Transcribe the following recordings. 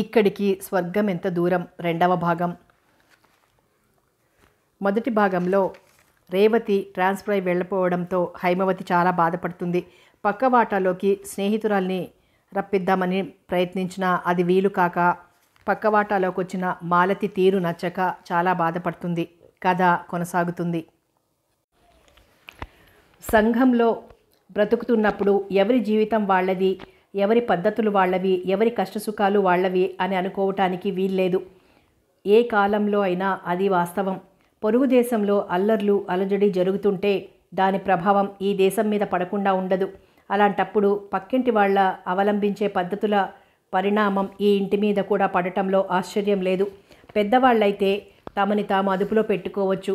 ఇక్కడికి స్వర్గం ఎంత దూరం రెండవ భాగం మొదటి భాగంలో రేవతి ట్రాన్స్ఫర్ అయి వెళ్ళిపోవడంతో హైమవతి చాలా బాధపడుతుంది పక్క వాటాలోకి స్నేహితురాల్ని రప్పిద్దామని ప్రయత్నించినా అది వీలు కాక పక్క వాటాలోకి వచ్చిన మాలతి తీరు నచ్చక చాలా బాధపడుతుంది కథ కొనసాగుతుంది సంఘంలో బ్రతుకుతున్నప్పుడు ఎవరి జీవితం వాళ్ళది ఎవరి పద్ధతులు వాళ్ళవి ఎవరి కష్టసుఖాలు వాళ్ళవి అని అనుకోవటానికి వీల్లేదు ఏ కాలంలో అయినా అది వాస్తవం పొరుగు దేశంలో అల్లర్లు అలజడి జరుగుతుంటే దాని ప్రభావం ఈ దేశం మీద పడకుండా ఉండదు అలాంటప్పుడు పక్కింటి వాళ్ళ అవలంబించే పద్ధతుల పరిణామం ఈ ఇంటి మీద కూడా పడటంలో ఆశ్చర్యం లేదు పెద్దవాళ్ళైతే తమని తాము అదుపులో పెట్టుకోవచ్చు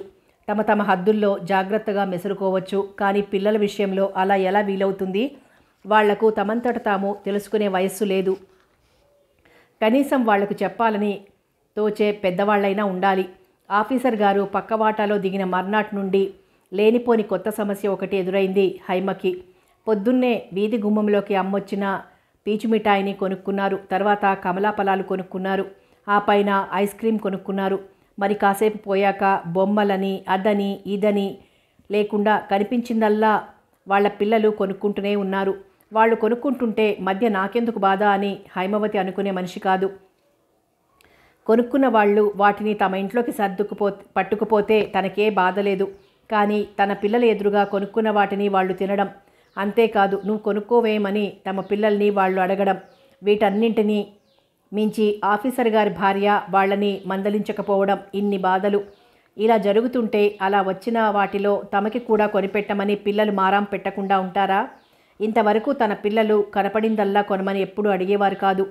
తమ తమ హద్దుల్లో జాగ్రత్తగా మెసురుకోవచ్చు కానీ పిల్లల విషయంలో అలా ఎలా వీలవుతుంది వాళ్లకు తమంతట తాము తెలుసుకునే వయస్సు లేదు కనీసం వాళ్లకు చెప్పాలని తోచే పెద్దవాళ్ళైనా ఉండాలి ఆఫీసర్ గారు పక్కవాటాలో దిగిన మర్నాటి నుండి లేనిపోని కొత్త సమస్య ఒకటి ఎదురైంది హైమకి పొద్దున్నే వీధి గుమ్మంలోకి అమ్మొచ్చిన పీచు మిఠాయిని కొనుక్కున్నారు తర్వాత కమలాపలాలు కొనుక్కున్నారు ఆ పైన ఐస్ క్రీమ్ కొనుక్కున్నారు మరి కాసేపు పోయాక బొమ్మలని అదని ఇదని లేకుండా కనిపించిందల్లా వాళ్ళ పిల్లలు కొనుక్కుంటూనే ఉన్నారు వాళ్ళు కొనుక్కుంటుంటే మధ్య నాకెందుకు బాధ అని హైమవతి అనుకునే మనిషి కాదు కొనుక్కున్న వాళ్ళు వాటిని తమ ఇంట్లోకి సర్దుకుపో పట్టుకుపోతే తనకే బాధ లేదు కానీ తన పిల్లల ఎదురుగా కొనుక్కున్న వాటిని వాళ్ళు తినడం అంతేకాదు నువ్వు కొనుక్కోవేమని తమ పిల్లల్ని వాళ్ళు అడగడం వీటన్నింటినీ మించి ఆఫీసర్ గారి భార్య వాళ్ళని మందలించకపోవడం ఇన్ని బాధలు ఇలా జరుగుతుంటే అలా వచ్చిన వాటిలో తమకి కూడా కొనిపెట్టమని పిల్లలు మారాం పెట్టకుండా ఉంటారా ఇంతవరకు తన పిల్లలు కనపడిందల్లా కొనమని ఎప్పుడూ అడిగేవారు కాదు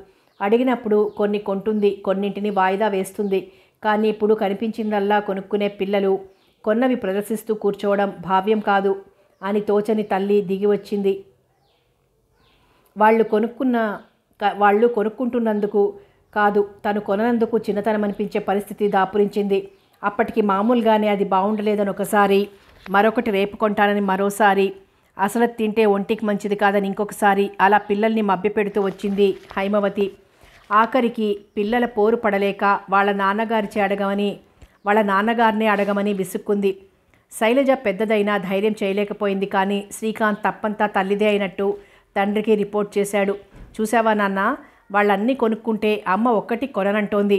అడిగినప్పుడు కొన్ని కొంటుంది కొన్నింటిని వాయిదా వేస్తుంది కానీ ఇప్పుడు కనిపించిందల్లా కొనుక్కునే పిల్లలు కొన్నవి ప్రదర్శిస్తూ కూర్చోవడం భావ్యం కాదు అని తోచని తల్లి దిగి వచ్చింది వాళ్ళు కొనుక్కున్న వాళ్ళు కొనుక్కుంటున్నందుకు కాదు తను కొననందుకు చిన్నతనం అనిపించే పరిస్థితి దాపురించింది అప్పటికి మామూలుగానే అది బాగుండలేదని ఒకసారి మరొకటి రేపు కొంటానని మరోసారి అసలు తింటే ఒంటికి మంచిది కాదని ఇంకొకసారి అలా పిల్లల్ని మభ్యపెడుతూ వచ్చింది హైమవతి ఆఖరికి పిల్లల పోరు పడలేక వాళ్ళ నాన్నగారిచే అడగమని వాళ్ళ నాన్నగారినే అడగమని విసుక్కుంది శైలజ పెద్దదైనా ధైర్యం చేయలేకపోయింది కానీ శ్రీకాంత్ తప్పంతా తల్లిదే అయినట్టు తండ్రికి రిపోర్ట్ చేశాడు చూసావా నాన్న వాళ్ళన్నీ కొనుక్కుంటే అమ్మ ఒక్కటి కొననంటోంది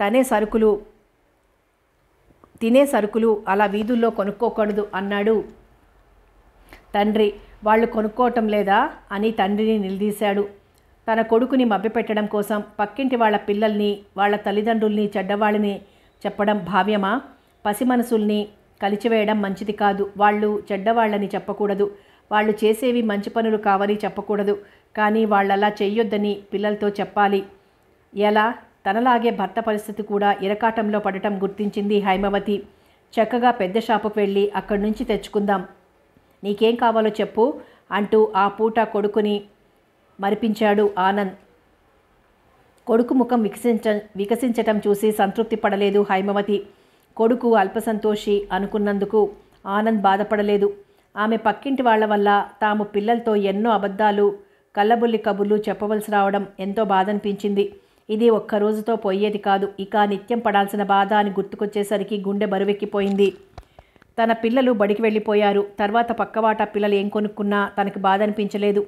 తనే సరుకులు తినే సరుకులు అలా వీధుల్లో కొనుక్కోకూడదు అన్నాడు తండ్రి వాళ్ళు కొనుక్కోవటం లేదా అని తండ్రిని నిలదీశాడు తన కొడుకుని మభ్యపెట్టడం కోసం పక్కింటి వాళ్ళ పిల్లల్ని వాళ్ళ తల్లిదండ్రుల్ని చెడ్డవాళ్ళని చెప్పడం భావ్యమా పసి మనసుల్ని కలిచివేయడం మంచిది కాదు వాళ్ళు చెడ్డవాళ్ళని చెప్పకూడదు వాళ్ళు చేసేవి మంచి పనులు కావని చెప్పకూడదు కానీ వాళ్ళలా చెయ్యొద్దని పిల్లలతో చెప్పాలి ఎలా తనలాగే భర్త పరిస్థితి కూడా ఇరకాటంలో పడటం గుర్తించింది హైమవతి చక్కగా పెద్ద షాపుకు వెళ్ళి అక్కడి నుంచి తెచ్చుకుందాం నీకేం కావాలో చెప్పు అంటూ ఆ పూట కొడుకుని మరిపించాడు ఆనంద్ కొడుకు ముఖం వికసించ వికసించటం చూసి సంతృప్తి పడలేదు హైమవతి కొడుకు అల్పసంతోషి అనుకున్నందుకు ఆనంద్ బాధపడలేదు ఆమె పక్కింటి వాళ్ల వల్ల తాము పిల్లలతో ఎన్నో అబద్ధాలు కళ్ళబుల్లి కబుర్లు చెప్పవలసి రావడం ఎంతో బాధ అనిపించింది ఇది ఒక్క రోజుతో పోయేది కాదు ఇక నిత్యం పడాల్సిన బాధ అని గుర్తుకొచ్చేసరికి గుండె బరువెక్కిపోయింది తన పిల్లలు బడికి వెళ్ళిపోయారు తర్వాత పక్కవాట పిల్లలు ఏం కొనుక్కున్నా తనకు బాధ అనిపించలేదు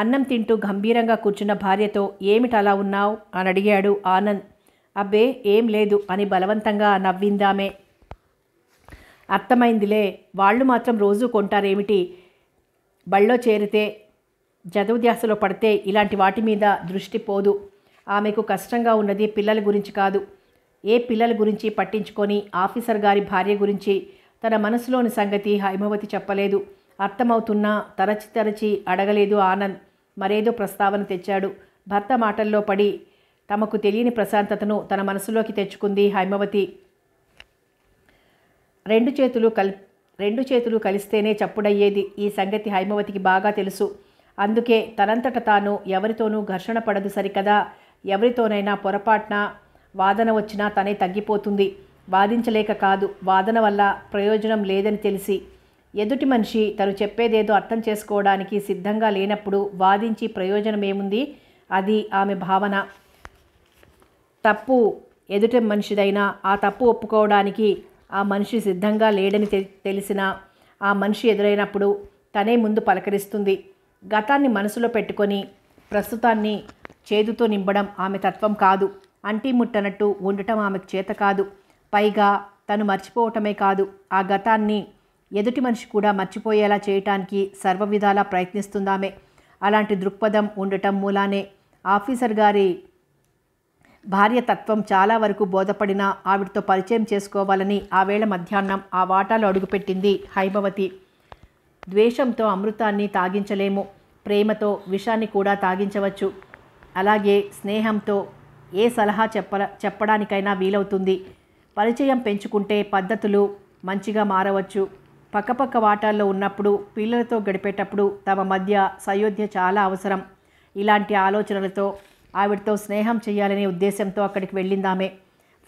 అన్నం తింటూ గంభీరంగా కూర్చున్న భార్యతో ఏమిటి అలా ఉన్నావు అని అడిగాడు ఆనంద్ అబ్బే ఏం లేదు అని బలవంతంగా నవ్విందామే అర్థమైందిలే వాళ్ళు మాత్రం రోజూ కొంటారేమిటి బళ్ళో చేరితే జదవధ్యాసలో పడితే ఇలాంటి వాటి మీద దృష్టి పోదు ఆమెకు కష్టంగా ఉన్నది పిల్లల గురించి కాదు ఏ పిల్లల గురించి పట్టించుకొని ఆఫీసర్ గారి భార్య గురించి తన మనసులోని సంగతి హైమవతి చెప్పలేదు అర్థమవుతున్నా తరచి తరచి అడగలేదు ఆనంద్ మరేదో ప్రస్తావన తెచ్చాడు భర్త మాటల్లో పడి తమకు తెలియని ప్రశాంతతను తన మనసులోకి తెచ్చుకుంది హైమవతి రెండు చేతులు కల్ రెండు చేతులు కలిస్తేనే చప్పుడయ్యేది ఈ సంగతి హైమవతికి బాగా తెలుసు అందుకే తనంతట తాను ఎవరితోనూ ఘర్షణ పడదు సరికదా ఎవరితోనైనా పొరపాటున వాదన వచ్చినా తనే తగ్గిపోతుంది వాదించలేక కాదు వాదన వల్ల ప్రయోజనం లేదని తెలిసి ఎదుటి మనిషి తను చెప్పేదేదో అర్థం చేసుకోవడానికి సిద్ధంగా లేనప్పుడు వాదించి ప్రయోజనం ఏముంది అది ఆమె భావన తప్పు ఎదుటి మనిషిదైనా ఆ తప్పు ఒప్పుకోవడానికి ఆ మనిషి సిద్ధంగా లేడని తెలిసిన ఆ మనిషి ఎదురైనప్పుడు తనే ముందు పలకరిస్తుంది గతాన్ని మనసులో పెట్టుకొని ప్రస్తుతాన్ని చేదుతో నింపడం ఆమె తత్వం కాదు అంటీ ముట్టనట్టు ఉండటం ఆమెకు చేత కాదు పైగా తను మర్చిపోవటమే కాదు ఆ గతాన్ని ఎదుటి మనిషి కూడా మర్చిపోయేలా చేయటానికి సర్వవిధాలా ప్రయత్నిస్తుందామే అలాంటి దృక్పథం ఉండటం మూలానే ఆఫీసర్ గారి భార్య తత్వం చాలా వరకు బోధపడిన ఆవిడతో పరిచయం చేసుకోవాలని ఆ వేళ మధ్యాహ్నం ఆ వాటాలో అడుగుపెట్టింది హైమవతి ద్వేషంతో అమృతాన్ని తాగించలేము ప్రేమతో విషాన్ని కూడా తాగించవచ్చు అలాగే స్నేహంతో ఏ సలహా చెప్ప చెప్పడానికైనా వీలవుతుంది పరిచయం పెంచుకుంటే పద్ధతులు మంచిగా మారవచ్చు పక్కపక్క వాటాల్లో ఉన్నప్పుడు పిల్లలతో గడిపేటప్పుడు తమ మధ్య సయోధ్య చాలా అవసరం ఇలాంటి ఆలోచనలతో ఆవిడతో స్నేహం చేయాలనే ఉద్దేశంతో అక్కడికి వెళ్ళిందామే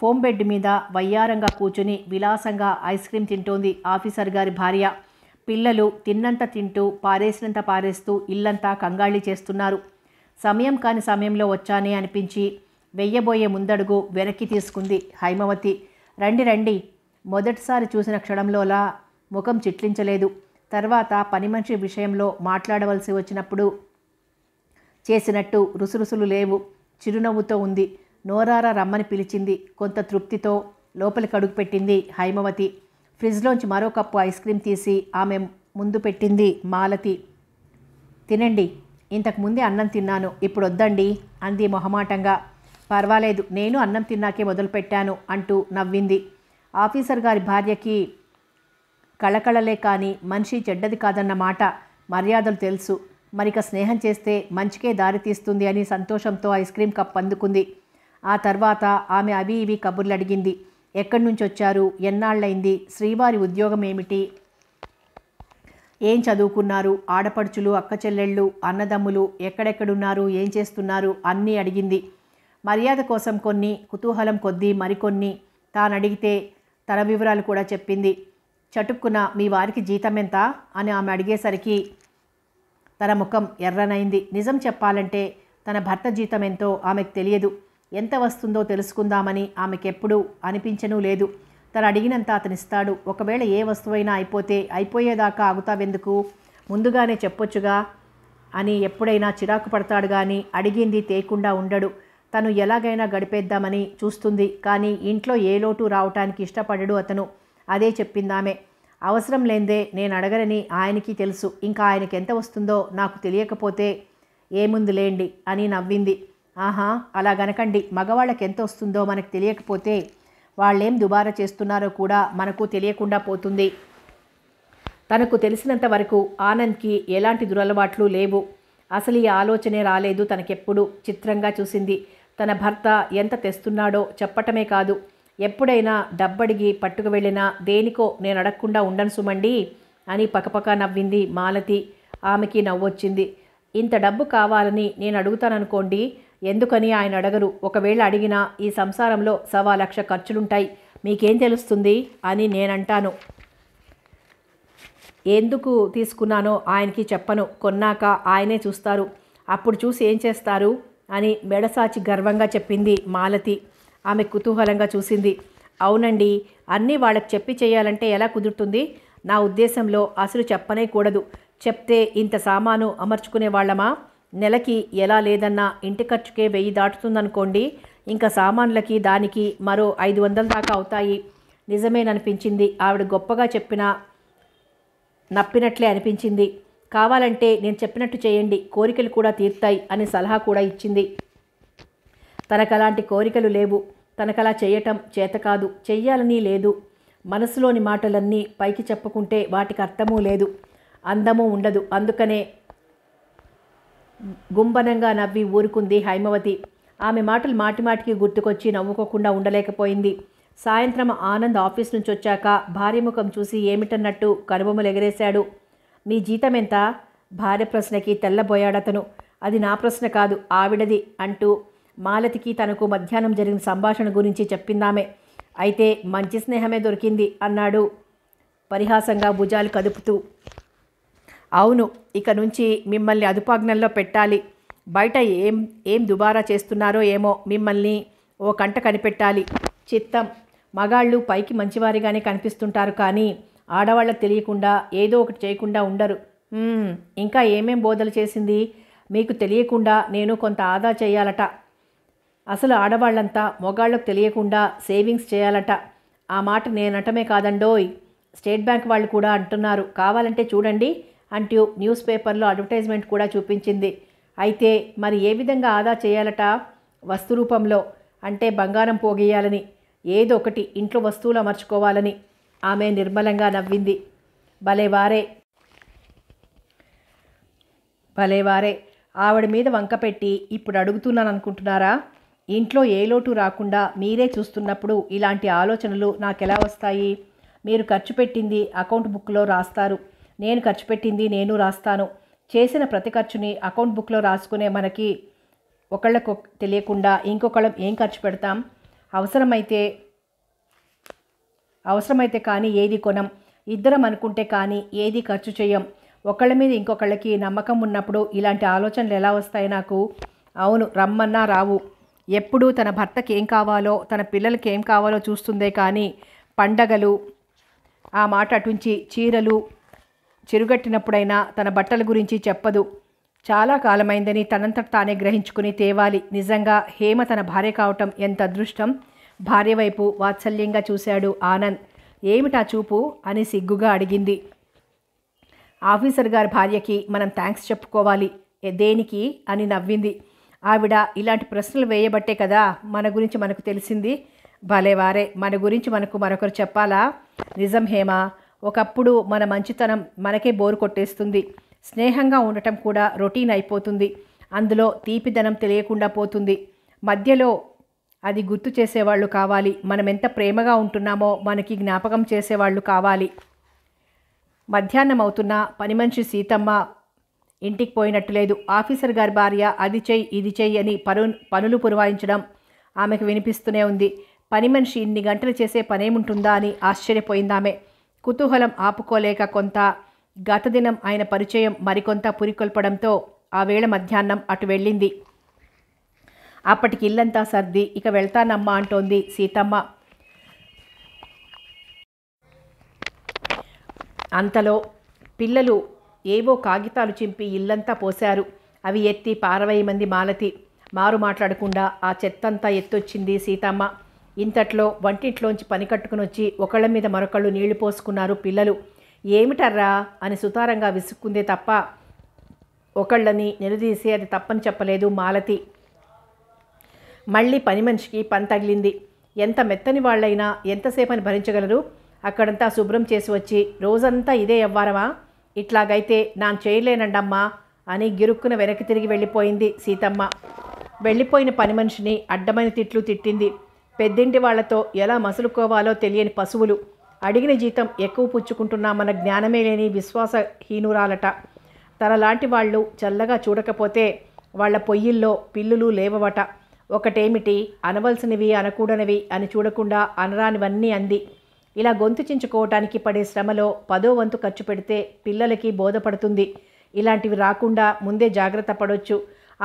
ఫోమ్ బెడ్ మీద వయ్యారంగా కూర్చుని విలాసంగా ఐస్ క్రీమ్ తింటోంది ఆఫీసర్ గారి భార్య పిల్లలు తిన్నంత తింటూ పారేసినంత పారేస్తూ ఇల్లంతా కంగాళి చేస్తున్నారు సమయం కాని సమయంలో వచ్చానే అనిపించి వెయ్యబోయే ముందడుగు వెనక్కి తీసుకుంది హైమవతి రండి రండి మొదటిసారి చూసిన క్షణంలోలా ముఖం చిట్లించలేదు తర్వాత పని మనిషి విషయంలో మాట్లాడవలసి వచ్చినప్పుడు చేసినట్టు రుసురుసులు లేవు చిరునవ్వుతో ఉంది నోరారా రమ్మని పిలిచింది కొంత తృప్తితో లోపలికి అడుగుపెట్టింది హైమవతి ఫ్రిడ్జ్లోంచి మరో కప్పు ఐస్ క్రీమ్ తీసి ఆమె ముందు పెట్టింది మాలతి తినండి ఇంతకుముందే అన్నం తిన్నాను ఇప్పుడు వద్దండి అంది మొహమాటంగా పర్వాలేదు నేను అన్నం తిన్నాకే మొదలుపెట్టాను అంటూ నవ్వింది ఆఫీసర్ గారి భార్యకి కళకళలే కానీ మనిషి చెడ్డది కాదన్న మాట మర్యాదలు తెలుసు మరిక స్నేహం చేస్తే మంచికే దారితీస్తుంది అని సంతోషంతో ఐస్ క్రీమ్ కప్ అందుకుంది ఆ తర్వాత ఆమె అవి ఇవి కబుర్లు అడిగింది ఎక్కడి నుంచి వచ్చారు ఎన్నాళ్ళైంది శ్రీవారి ఉద్యోగం ఏమిటి ఏం చదువుకున్నారు ఆడపడుచులు అక్క చెల్లెళ్ళు అన్నదమ్ములు ఎక్కడెక్కడున్నారు ఏం చేస్తున్నారు అన్నీ అడిగింది మర్యాద కోసం కొన్ని కుతూహలం కొద్దీ మరికొన్ని తానడిగితే తన వివరాలు కూడా చెప్పింది చటుక్కున మీ వారికి జీతం ఎంత అని ఆమె అడిగేసరికి తన ముఖం ఎర్రనైంది నిజం చెప్పాలంటే తన భర్త జీతం ఎంతో ఆమెకు తెలియదు ఎంత వస్తుందో తెలుసుకుందామని ఆమెకెప్పుడు అనిపించనూ లేదు తను అడిగినంత అతనిస్తాడు ఒకవేళ ఏ వస్తువైనా అయిపోతే అయిపోయేదాకా ఆగుతావెందుకు ముందుగానే చెప్పొచ్చుగా అని ఎప్పుడైనా చిరాకు పడతాడు కానీ అడిగింది తేకుండా ఉండడు తను ఎలాగైనా గడిపేద్దామని చూస్తుంది కానీ ఇంట్లో ఏ లోటు రావటానికి ఇష్టపడడు అతను అదే చెప్పిందామె అవసరం లేందే నేను అడగరని ఆయనకి తెలుసు ఇంకా ఆయనకి ఎంత వస్తుందో నాకు తెలియకపోతే ఏముంది లేండి అని నవ్వింది ఆహా అలా గనకండి మగవాళ్ళకి ఎంత వస్తుందో మనకు తెలియకపోతే వాళ్ళేం దుబారా చేస్తున్నారో కూడా మనకు తెలియకుండా పోతుంది తనకు తెలిసినంత వరకు ఆనంద్కి ఎలాంటి దురలవాట్లు లేవు అసలు ఈ ఆలోచనే రాలేదు తనకెప్పుడు చిత్రంగా చూసింది తన భర్త ఎంత తెస్తున్నాడో చెప్పటమే కాదు ఎప్పుడైనా డబ్బడిగి పట్టుకు వెళ్ళినా దేనికో నేను అడగకుండా ఉండను సుమండి అని పకపక నవ్వింది మాలతి ఆమెకి నవ్వొచ్చింది ఇంత డబ్బు కావాలని నేను అడుగుతాననుకోండి ఎందుకని ఆయన అడగరు ఒకవేళ అడిగినా ఈ సంసారంలో సవా లక్ష ఖర్చులుంటాయి మీకేం తెలుస్తుంది అని నేనంటాను ఎందుకు తీసుకున్నానో ఆయనకి చెప్పను కొన్నాక ఆయనే చూస్తారు అప్పుడు చూసి ఏం చేస్తారు అని బెడసాచి గర్వంగా చెప్పింది మాలతి ఆమె కుతూహలంగా చూసింది అవునండి అన్నీ వాళ్ళకి చెప్పి చేయాలంటే ఎలా కుదురుతుంది నా ఉద్దేశంలో అసలు చెప్పనే కూడదు చెప్తే ఇంత సామాను అమర్చుకునే వాళ్ళమా నెలకి ఎలా లేదన్నా ఇంటి ఖర్చుకే వెయ్యి దాటుతుందనుకోండి ఇంకా సామాన్లకి దానికి మరో ఐదు వందల దాకా అవుతాయి నిజమేననిపించింది ఆవిడ గొప్పగా చెప్పిన నప్పినట్లే అనిపించింది కావాలంటే నేను చెప్పినట్టు చేయండి కోరికలు కూడా తీర్తాయి అనే సలహా కూడా ఇచ్చింది తనకలాంటి కోరికలు లేవు తనకలా చేయటం చేత కాదు చెయ్యాలని లేదు మనసులోని మాటలన్నీ పైకి చెప్పుకుంటే వాటికి అర్థమూ లేదు అందము ఉండదు అందుకనే గుంబనంగా నవ్వి ఊరుకుంది హైమవతి ఆమె మాటలు మాటిమాటికి గుర్తుకొచ్చి నవ్వుకోకుండా ఉండలేకపోయింది సాయంత్రం ఆనంద్ ఆఫీస్ నుంచి వచ్చాక భార్యముఖం ముఖం చూసి ఏమిటన్నట్టు కనుబొమ్మలు ఎగరేశాడు నీ జీతం ఎంత భార్య ప్రశ్నకి తెల్లబోయాడతను అది నా ప్రశ్న కాదు ఆవిడది అంటూ మాలతికి తనకు మధ్యాహ్నం జరిగిన సంభాషణ గురించి చెప్పిందామే అయితే మంచి స్నేహమే దొరికింది అన్నాడు పరిహాసంగా భుజాలు కదుపుతూ అవును ఇక నుంచి మిమ్మల్ని అదుపాజ్ఞల్లో పెట్టాలి బయట ఏం ఏం దుబారా చేస్తున్నారో ఏమో మిమ్మల్ని ఓ కంట కనిపెట్టాలి చిత్తం మగాళ్ళు పైకి మంచివారిగానే కనిపిస్తుంటారు కానీ ఆడవాళ్ళకి తెలియకుండా ఏదో ఒకటి చేయకుండా ఉండరు ఇంకా ఏమేం బోధలు చేసింది మీకు తెలియకుండా నేను కొంత ఆదా చేయాలట అసలు ఆడవాళ్ళంతా మొగాళ్ళకు తెలియకుండా సేవింగ్స్ చేయాలట ఆ మాట నేనటమే కాదండోయ్ స్టేట్ బ్యాంక్ వాళ్ళు కూడా అంటున్నారు కావాలంటే చూడండి అంటూ న్యూస్ పేపర్లో అడ్వర్టైజ్మెంట్ కూడా చూపించింది అయితే మరి ఏ విధంగా ఆదా చేయాలట వస్తు రూపంలో అంటే బంగారం పోగేయాలని ఒకటి ఇంట్లో వస్తువులు అమర్చుకోవాలని ఆమె నిర్మలంగా నవ్వింది భలేవారే భలేవారే ఆవిడ మీద వంకపెట్టి ఇప్పుడు అడుగుతున్నాను అనుకుంటున్నారా ఇంట్లో ఏ లోటు రాకుండా మీరే చూస్తున్నప్పుడు ఇలాంటి ఆలోచనలు నాకెలా వస్తాయి మీరు ఖర్చు పెట్టింది అకౌంట్ బుక్లో రాస్తారు నేను ఖర్చు పెట్టింది నేను రాస్తాను చేసిన ప్రతి ఖర్చుని అకౌంట్ బుక్లో రాసుకునే మనకి ఒకళ్ళకు తెలియకుండా ఇంకొకళ్ళం ఏం ఖర్చు పెడతాం అవసరమైతే అవసరమైతే కానీ ఏది కొనం ఇద్దరం అనుకుంటే కానీ ఏది ఖర్చు చేయం ఒకళ్ళ మీద ఇంకొకళ్ళకి నమ్మకం ఉన్నప్పుడు ఇలాంటి ఆలోచనలు ఎలా వస్తాయి నాకు అవును రమ్మన్నా రావు ఎప్పుడూ తన భర్తకి ఏం కావాలో తన పిల్లలకి ఏం కావాలో చూస్తుందే కానీ పండగలు ఆ మాట అటుంచి చీరలు చిరుగట్టినప్పుడైనా తన బట్టల గురించి చెప్పదు చాలా కాలమైందని తనంతట తానే గ్రహించుకుని తేవాలి నిజంగా హేమ తన భార్య కావటం ఎంత అదృష్టం భార్య వైపు వాత్సల్యంగా చూశాడు ఆనంద్ ఏమిటా చూపు అని సిగ్గుగా అడిగింది ఆఫీసర్ గారి భార్యకి మనం థ్యాంక్స్ చెప్పుకోవాలి దేనికి అని నవ్వింది ఆవిడ ఇలాంటి ప్రశ్నలు వేయబట్టే కదా మన గురించి మనకు తెలిసింది భలేవారే మన గురించి మనకు మరొకరు చెప్పాలా నిజం హేమ ఒకప్పుడు మన మంచితనం మనకే బోరు కొట్టేస్తుంది స్నేహంగా ఉండటం కూడా రొటీన్ అయిపోతుంది అందులో తీపిదనం తెలియకుండా పోతుంది మధ్యలో అది గుర్తు చేసేవాళ్ళు కావాలి మనం ఎంత ప్రేమగా ఉంటున్నామో మనకి జ్ఞాపకం చేసేవాళ్ళు కావాలి మధ్యాహ్నం అవుతున్నా పని మనిషి సీతమ్మ ఇంటికి పోయినట్టు లేదు ఆఫీసర్ గారి భార్య అది చెయ్యి ఇది చెయ్యి అని పరు పనులు పురవాయించడం ఆమెకు వినిపిస్తూనే ఉంది పని మనిషి ఇన్ని గంటలు చేసే పనేముంటుందా అని ఆశ్చర్యపోయిందామె కుతూహలం ఆపుకోలేక కొంత గత దినం ఆయన పరిచయం మరికొంత పురికొల్పడంతో ఆ వేళ మధ్యాహ్నం అటు వెళ్ళింది అప్పటికి ఇల్లంతా సర్ది ఇక వెళ్తానమ్మా అంటోంది సీతమ్మ అంతలో పిల్లలు ఏవో కాగితాలు చింపి ఇల్లంతా పోశారు అవి ఎత్తి మంది మాలతి మారు మాట్లాడకుండా ఆ చెత్తంతా ఎత్తొచ్చింది సీతమ్మ ఇంతట్లో వంటింట్లోంచి పని కట్టుకుని వచ్చి ఒకళ్ళ మీద మరొకళ్ళు నీళ్లు పోసుకున్నారు పిల్లలు ఏమిటర్రా అని సుతారంగా విసుక్కుందే తప్ప ఒకళ్ళని నిలదీసి అది తప్పని చెప్పలేదు మాలతి మళ్ళీ పని మనిషికి పని తగిలింది ఎంత మెత్తని వాళ్ళైనా ఎంతసేపని భరించగలరు అక్కడంతా శుభ్రం చేసి వచ్చి రోజంతా ఇదే అవ్వారమా ఇట్లాగైతే నాన్ చేయలేనండమ్మా అని గిరుక్కున వెనక్కి తిరిగి వెళ్ళిపోయింది సీతమ్మ వెళ్ళిపోయిన పని మనిషిని అడ్డమైన తిట్లు తిట్టింది పెద్దింటి వాళ్లతో ఎలా మసులుకోవాలో తెలియని పశువులు అడిగిన జీతం ఎక్కువ పుచ్చుకుంటున్నామన్న జ్ఞానమే లేని విశ్వాసహీనురాలట తనలాంటి వాళ్ళు చల్లగా చూడకపోతే వాళ్ల పొయ్యిల్లో పిల్లులు లేవవట ఒకటేమిటి అనవలసినవి అనకూడనివి అని చూడకుండా అనరానివన్నీ అంది ఇలా గొంతు చించుకోవటానికి పడే శ్రమలో పదో వంతు ఖర్చు పెడితే పిల్లలకి బోధపడుతుంది ఇలాంటివి రాకుండా ముందే జాగ్రత్త పడవచ్చు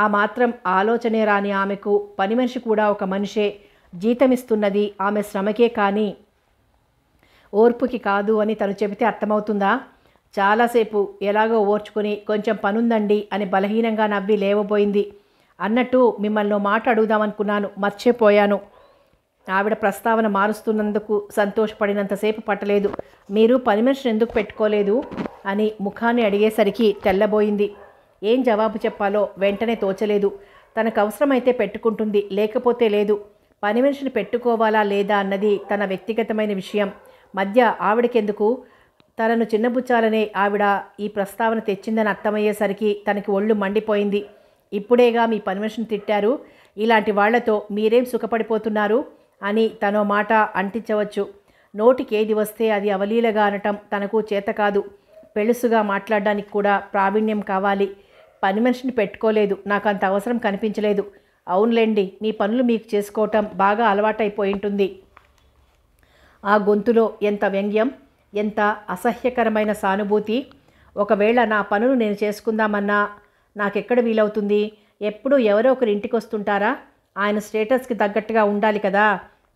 ఆ మాత్రం ఆలోచనే రాని ఆమెకు పని మనిషి కూడా ఒక మనిషే జీతమిస్తున్నది ఆమె శ్రమకే కానీ ఓర్పుకి కాదు అని తను చెబితే అర్థమవుతుందా చాలాసేపు ఎలాగో ఓర్చుకుని కొంచెం పనుందండి అని బలహీనంగా నవ్వి లేవబోయింది అన్నట్టు మిమ్మల్ని మాట అడుగుదామనుకున్నాను మర్చిపోయాను ఆవిడ ప్రస్తావన మారుస్తున్నందుకు సంతోషపడినంతసేపు పట్టలేదు మీరు పని మనిషిని ఎందుకు పెట్టుకోలేదు అని ముఖాన్ని అడిగేసరికి తెల్లబోయింది ఏం జవాబు చెప్పాలో వెంటనే తోచలేదు తనకు అవసరమైతే పెట్టుకుంటుంది లేకపోతే లేదు పని మనిషిని పెట్టుకోవాలా లేదా అన్నది తన వ్యక్తిగతమైన విషయం మధ్య ఆవిడకెందుకు తనను చిన్నబుచ్చాలనే ఆవిడ ఈ ప్రస్తావన తెచ్చిందని అర్థమయ్యేసరికి తనకి ఒళ్ళు మండిపోయింది ఇప్పుడేగా మీ పర్మిషన్ తిట్టారు ఇలాంటి వాళ్లతో మీరేం సుఖపడిపోతున్నారు అని తనో మాట అంటించవచ్చు నోటికి ఏది వస్తే అది అవలీలగా అనటం తనకు చేత కాదు పెళుసుగా మాట్లాడడానికి కూడా ప్రావీణ్యం కావాలి పని మనిషిని పెట్టుకోలేదు నాకు అంత అవసరం కనిపించలేదు అవునులేండి మీ పనులు మీకు చేసుకోవటం బాగా అలవాటైపోయి ఉంటుంది ఆ గొంతులో ఎంత వ్యంగ్యం ఎంత అసహ్యకరమైన సానుభూతి ఒకవేళ నా పనులు నేను చేసుకుందామన్నా నాకెక్కడ వీలవుతుంది ఎప్పుడు ఎవరో ఒకరు ఇంటికి వస్తుంటారా ఆయన స్టేటస్కి తగ్గట్టుగా ఉండాలి కదా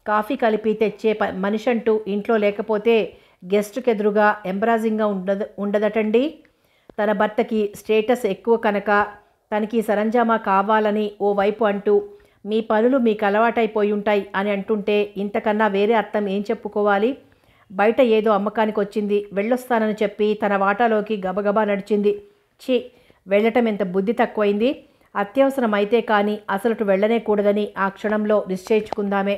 కాఫీ కలిపి తెచ్చే ప మనిషి అంటూ ఇంట్లో లేకపోతే గెస్ట్కి ఎదురుగా ఎంబ్రాజింగ్గా ఉండదు ఉండదటండి తన భర్తకి స్టేటస్ ఎక్కువ కనుక తనకి సరంజామా కావాలని ఓ వైపు అంటూ మీ పనులు మీకు అలవాటైపోయి ఉంటాయి అని అంటుంటే ఇంతకన్నా వేరే అర్థం ఏం చెప్పుకోవాలి బయట ఏదో అమ్మకానికి వచ్చింది వెళ్ళొస్తానని చెప్పి తన వాటాలోకి గబగబా నడిచింది ఛీ వెళ్ళటం ఎంత బుద్ధి తక్కువైంది అత్యవసరమైతే కానీ అసలుటు వెళ్ళనే కూడదని ఆ క్షణంలో నిశ్చయించుకుందామే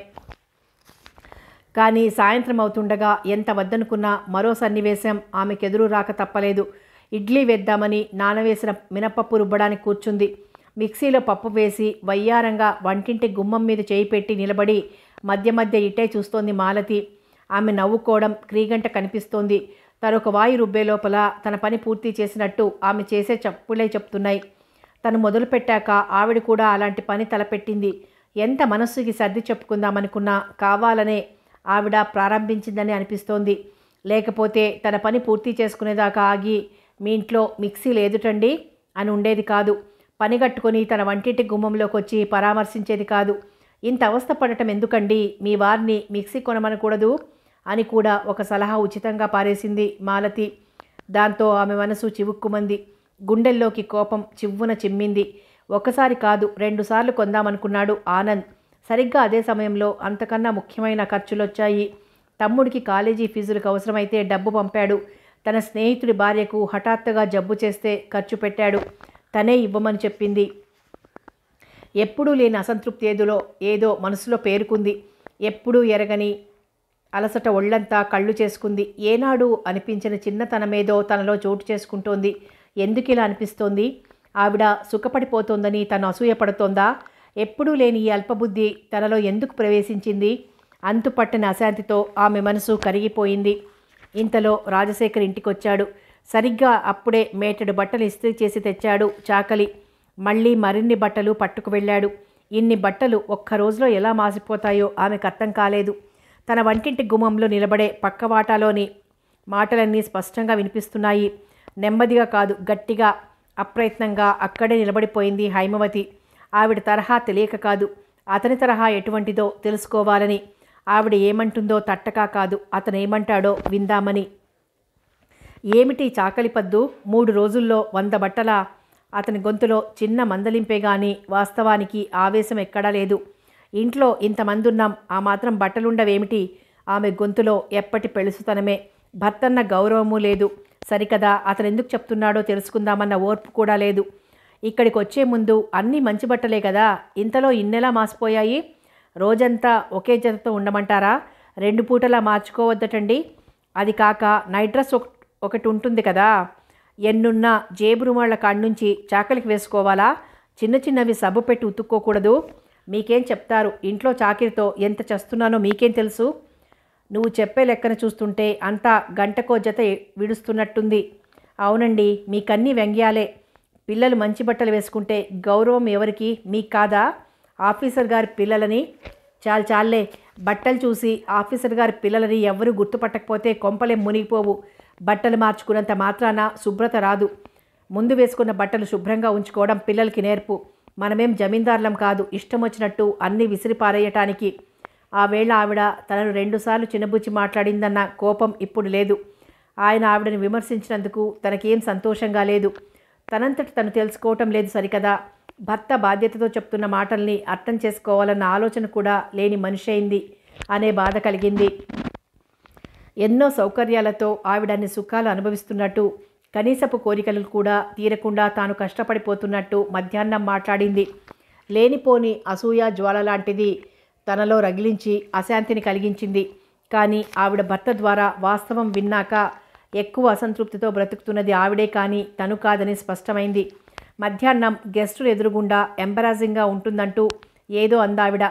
కానీ సాయంత్రం అవుతుండగా ఎంత వద్దనుకున్నా మరో సన్నివేశం ఆమెకెదురు రాక తప్పలేదు ఇడ్లీ వేద్దామని నానవేసిన మినపప్పు రుబ్బడానికి కూర్చుంది మిక్సీలో పప్పు వేసి వయ్యారంగా వంటింటి గుమ్మం మీద చేయి పెట్టి నిలబడి మధ్య మధ్య ఇటే చూస్తోంది మాలతి ఆమె నవ్వుకోవడం క్రీగంట కనిపిస్తోంది ఒక వాయు రుబ్బే లోపల తన పని పూర్తి చేసినట్టు ఆమె చేసే చప్పులే చెప్తున్నాయి తను మొదలుపెట్టాక ఆవిడ కూడా అలాంటి పని తలపెట్టింది ఎంత మనస్సుకి సర్ది చెప్పుకుందామనుకున్నా కావాలనే ఆవిడ ప్రారంభించిందని అనిపిస్తోంది లేకపోతే తన పని పూర్తి చేసుకునేదాకా ఆగి మీ ఇంట్లో మిక్సీ లేదుటండి అని ఉండేది కాదు పని కట్టుకొని తన వంటింటి గుమ్మంలోకి వచ్చి పరామర్శించేది కాదు ఇంత అవస్థపడటం ఎందుకండి మీ వారిని మిక్సీ కొనమనకూడదు అని కూడా ఒక సలహా ఉచితంగా పారేసింది మాలతి దాంతో ఆమె మనసు చివుక్కుమంది గుండెల్లోకి కోపం చివ్వున చిమ్మింది ఒకసారి కాదు రెండుసార్లు కొందామనుకున్నాడు ఆనంద్ సరిగ్గా అదే సమయంలో అంతకన్నా ముఖ్యమైన ఖర్చులొచ్చాయి తమ్ముడికి కాలేజీ ఫీజులకు అవసరమైతే డబ్బు పంపాడు తన స్నేహితుడి భార్యకు హఠాత్తుగా జబ్బు చేస్తే ఖర్చు పెట్టాడు తనే ఇవ్వమని చెప్పింది ఎప్పుడూ లేని అసంతృప్తి ఏదులో ఏదో మనసులో పేరుకుంది ఎప్పుడూ ఎరగని అలసట ఒళ్ళంతా కళ్ళు చేసుకుంది ఏనాడు అనిపించిన చిన్నతనమేదో తనలో చోటు చేసుకుంటోంది ఎందుకిలా అనిపిస్తోంది ఆవిడ సుఖపడిపోతోందని తను అసూయపడుతోందా ఎప్పుడూ లేని ఈ అల్పబుద్ధి తనలో ఎందుకు ప్రవేశించింది అంతుపట్టని అశాంతితో ఆమె మనసు కరిగిపోయింది ఇంతలో రాజశేఖర్ ఇంటికొచ్చాడు సరిగ్గా అప్పుడే మేటడు బట్టలు ఇస్త్రీ చేసి తెచ్చాడు చాకలి మళ్ళీ మరిన్ని బట్టలు పట్టుకు వెళ్ళాడు ఇన్ని బట్టలు ఒక్క రోజులో ఎలా మాసిపోతాయో ఆమెకు అర్థం కాలేదు తన వంటింటి గుమ్మంలో నిలబడే పక్క వాటాలోని మాటలన్నీ స్పష్టంగా వినిపిస్తున్నాయి నెమ్మదిగా కాదు గట్టిగా అప్రయత్నంగా అక్కడే నిలబడిపోయింది హైమవతి ఆవిడ తరహా తెలియక కాదు అతని తరహా ఎటువంటిదో తెలుసుకోవాలని ఆవిడ ఏమంటుందో తట్టకా కాదు అతను ఏమంటాడో విందామని ఏమిటి చాకలిపద్దు మూడు రోజుల్లో వంద బట్టల అతని గొంతులో చిన్న మందలింపే గాని వాస్తవానికి ఆవేశం ఎక్కడా లేదు ఇంట్లో ఇంతమంది ఉన్నాం ఆ మాత్రం బట్టలుండవేమిటి ఆమె గొంతులో ఎప్పటి పెళుసుతనమే భర్తన్న గౌరవమూ లేదు సరికదా అతను ఎందుకు చెప్తున్నాడో తెలుసుకుందామన్న ఓర్పు కూడా లేదు ఇక్కడికి వచ్చే ముందు అన్నీ మంచి బట్టలే కదా ఇంతలో ఇన్నెలా మాసిపోయాయి రోజంతా ఒకే జతతో ఉండమంటారా రెండు పూటలా మార్చుకోవద్దటండి అది కాక నైట్ డ్రెస్ ఒకటి ఉంటుంది కదా ఎన్నున్నా జేబు రుమాళ్ల నుంచి చాకలికి వేసుకోవాలా చిన్న చిన్నవి సబ్బు పెట్టి ఉతుక్కోకూడదు మీకేం చెప్తారు ఇంట్లో చాకిరితో ఎంత చేస్తున్నానో మీకేం తెలుసు నువ్వు చెప్పే లెక్కన చూస్తుంటే అంతా గంటకో జత విడుస్తున్నట్టుంది అవునండి మీకన్నీ వ్యంగ్యాలే పిల్లలు మంచి బట్టలు వేసుకుంటే గౌరవం ఎవరికి మీకు కాదా ఆఫీసర్ గారి పిల్లలని చాలు చాలే బట్టలు చూసి ఆఫీసర్ గారి పిల్లలని ఎవరు గుర్తుపట్టకపోతే కొంపలే మునిగిపోవు బట్టలు మార్చుకున్నంత మాత్రాన శుభ్రత రాదు ముందు వేసుకున్న బట్టలు శుభ్రంగా ఉంచుకోవడం పిల్లలకి నేర్పు మనమేం జమీందార్లం కాదు ఇష్టం వచ్చినట్టు అన్నీ విసిరిపారేయటానికి ఆ వేళ ఆవిడ తనను రెండుసార్లు చిన్నబుచ్చి మాట్లాడిందన్న కోపం ఇప్పుడు లేదు ఆయన ఆవిడని విమర్శించినందుకు తనకేం సంతోషంగా లేదు తనంతటి తను తెలుసుకోవటం లేదు సరికదా భర్త బాధ్యతతో చెప్తున్న మాటల్ని అర్థం చేసుకోవాలన్న ఆలోచన కూడా లేని మనిషి అయింది అనే బాధ కలిగింది ఎన్నో సౌకర్యాలతో ఆవిడన్ని సుఖాలు అనుభవిస్తున్నట్టు కనీసపు కోరికలు కూడా తీరకుండా తాను కష్టపడిపోతున్నట్టు మధ్యాహ్నం మాట్లాడింది లేనిపోని అసూయ జ్వాల లాంటిది తనలో రగిలించి అశాంతిని కలిగించింది కానీ ఆవిడ భర్త ద్వారా వాస్తవం విన్నాక ఎక్కువ అసంతృప్తితో బ్రతుకుతున్నది ఆవిడే కానీ తను కాదని స్పష్టమైంది మధ్యాహ్నం గెస్టులు ఎదురుగుండా ఎంబరాజింగ్గా ఉంటుందంటూ ఏదో అందావిడ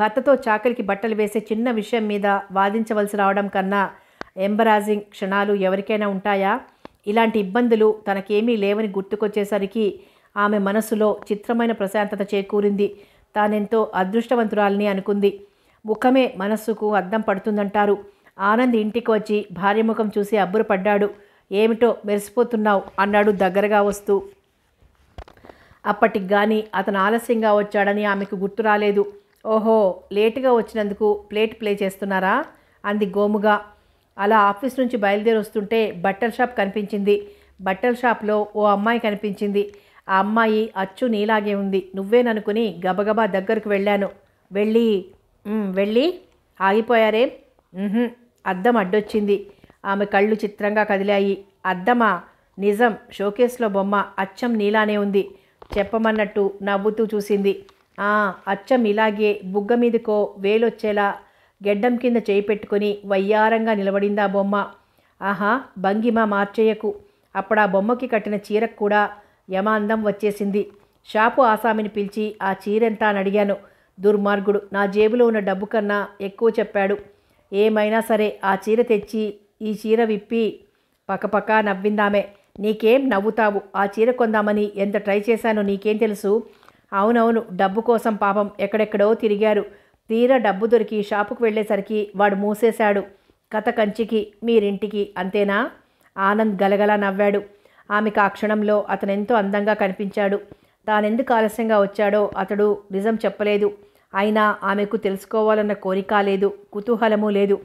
భర్తతో చాకలికి బట్టలు వేసే చిన్న విషయం మీద వాదించవలసి రావడం కన్నా ఎంబరాజింగ్ క్షణాలు ఎవరికైనా ఉంటాయా ఇలాంటి ఇబ్బందులు తనకేమీ లేవని గుర్తుకొచ్చేసరికి ఆమె మనసులో చిత్రమైన ప్రశాంతత చేకూరింది తానెంతో అదృష్టవంతురాలని అనుకుంది ముఖమే మనస్సుకు అద్దం పడుతుందంటారు ఆనంద్ ఇంటికి వచ్చి భార్య ముఖం చూసి అబ్బురపడ్డాడు ఏమిటో మెరిసిపోతున్నావు అన్నాడు దగ్గరగా వస్తూ అప్పటికి కానీ అతను ఆలస్యంగా వచ్చాడని ఆమెకు గుర్తు రాలేదు ఓహో లేటుగా వచ్చినందుకు ప్లేట్ ప్లే చేస్తున్నారా అంది గోముగా అలా ఆఫీస్ నుంచి బయలుదేరి వస్తుంటే బట్టల షాప్ కనిపించింది బట్టల షాప్లో ఓ అమ్మాయి కనిపించింది ఆ అమ్మాయి అచ్చు నీలాగే ఉంది నువ్వేననుకుని గబగబా దగ్గరకు వెళ్ళాను వెళ్ళి వెళ్ళి ఆగిపోయారే అద్దం అడ్డొచ్చింది ఆమె కళ్ళు చిత్రంగా కదిలాయి అద్దమా నిజం షోకేస్లో బొమ్మ అచ్చం నీలానే ఉంది చెప్పమన్నట్టు నవ్వుతూ చూసింది అచ్చం ఇలాగే బుగ్గ మీదకో వేలొచ్చేలా గెడ్డం కింద చేయి పెట్టుకుని వయ్యారంగా నిలబడిందా బొమ్మ ఆహా భంగిమ మార్చేయకు అప్పుడు ఆ బొమ్మకి కట్టిన చీరకు కూడా యమాందం వచ్చేసింది షాపు ఆసామిని పిలిచి ఆ చీరెంతా అని అడిగాను దుర్మార్గుడు నా జేబులో ఉన్న డబ్బు కన్నా ఎక్కువ చెప్పాడు ఏమైనా సరే ఆ చీర తెచ్చి ఈ చీర విప్పి పక్కపక్క నవ్విందామే నీకేం నవ్వుతావు ఆ చీర కొందామని ఎంత ట్రై చేశానో నీకేం తెలుసు అవునవును డబ్బు కోసం పాపం ఎక్కడెక్కడో తిరిగారు తీరా డబ్బు దొరికి షాపుకు వెళ్ళేసరికి వాడు మూసేశాడు కథ కంచికి మీరింటికి అంతేనా ఆనంద్ గలగలా నవ్వాడు ఆమెకు ఆ క్షణంలో అతను ఎంతో అందంగా కనిపించాడు తానెందుకు ఆలస్యంగా వచ్చాడో అతడు నిజం చెప్పలేదు అయినా ఆమెకు తెలుసుకోవాలన్న కోరిక లేదు కుతూహలము లేదు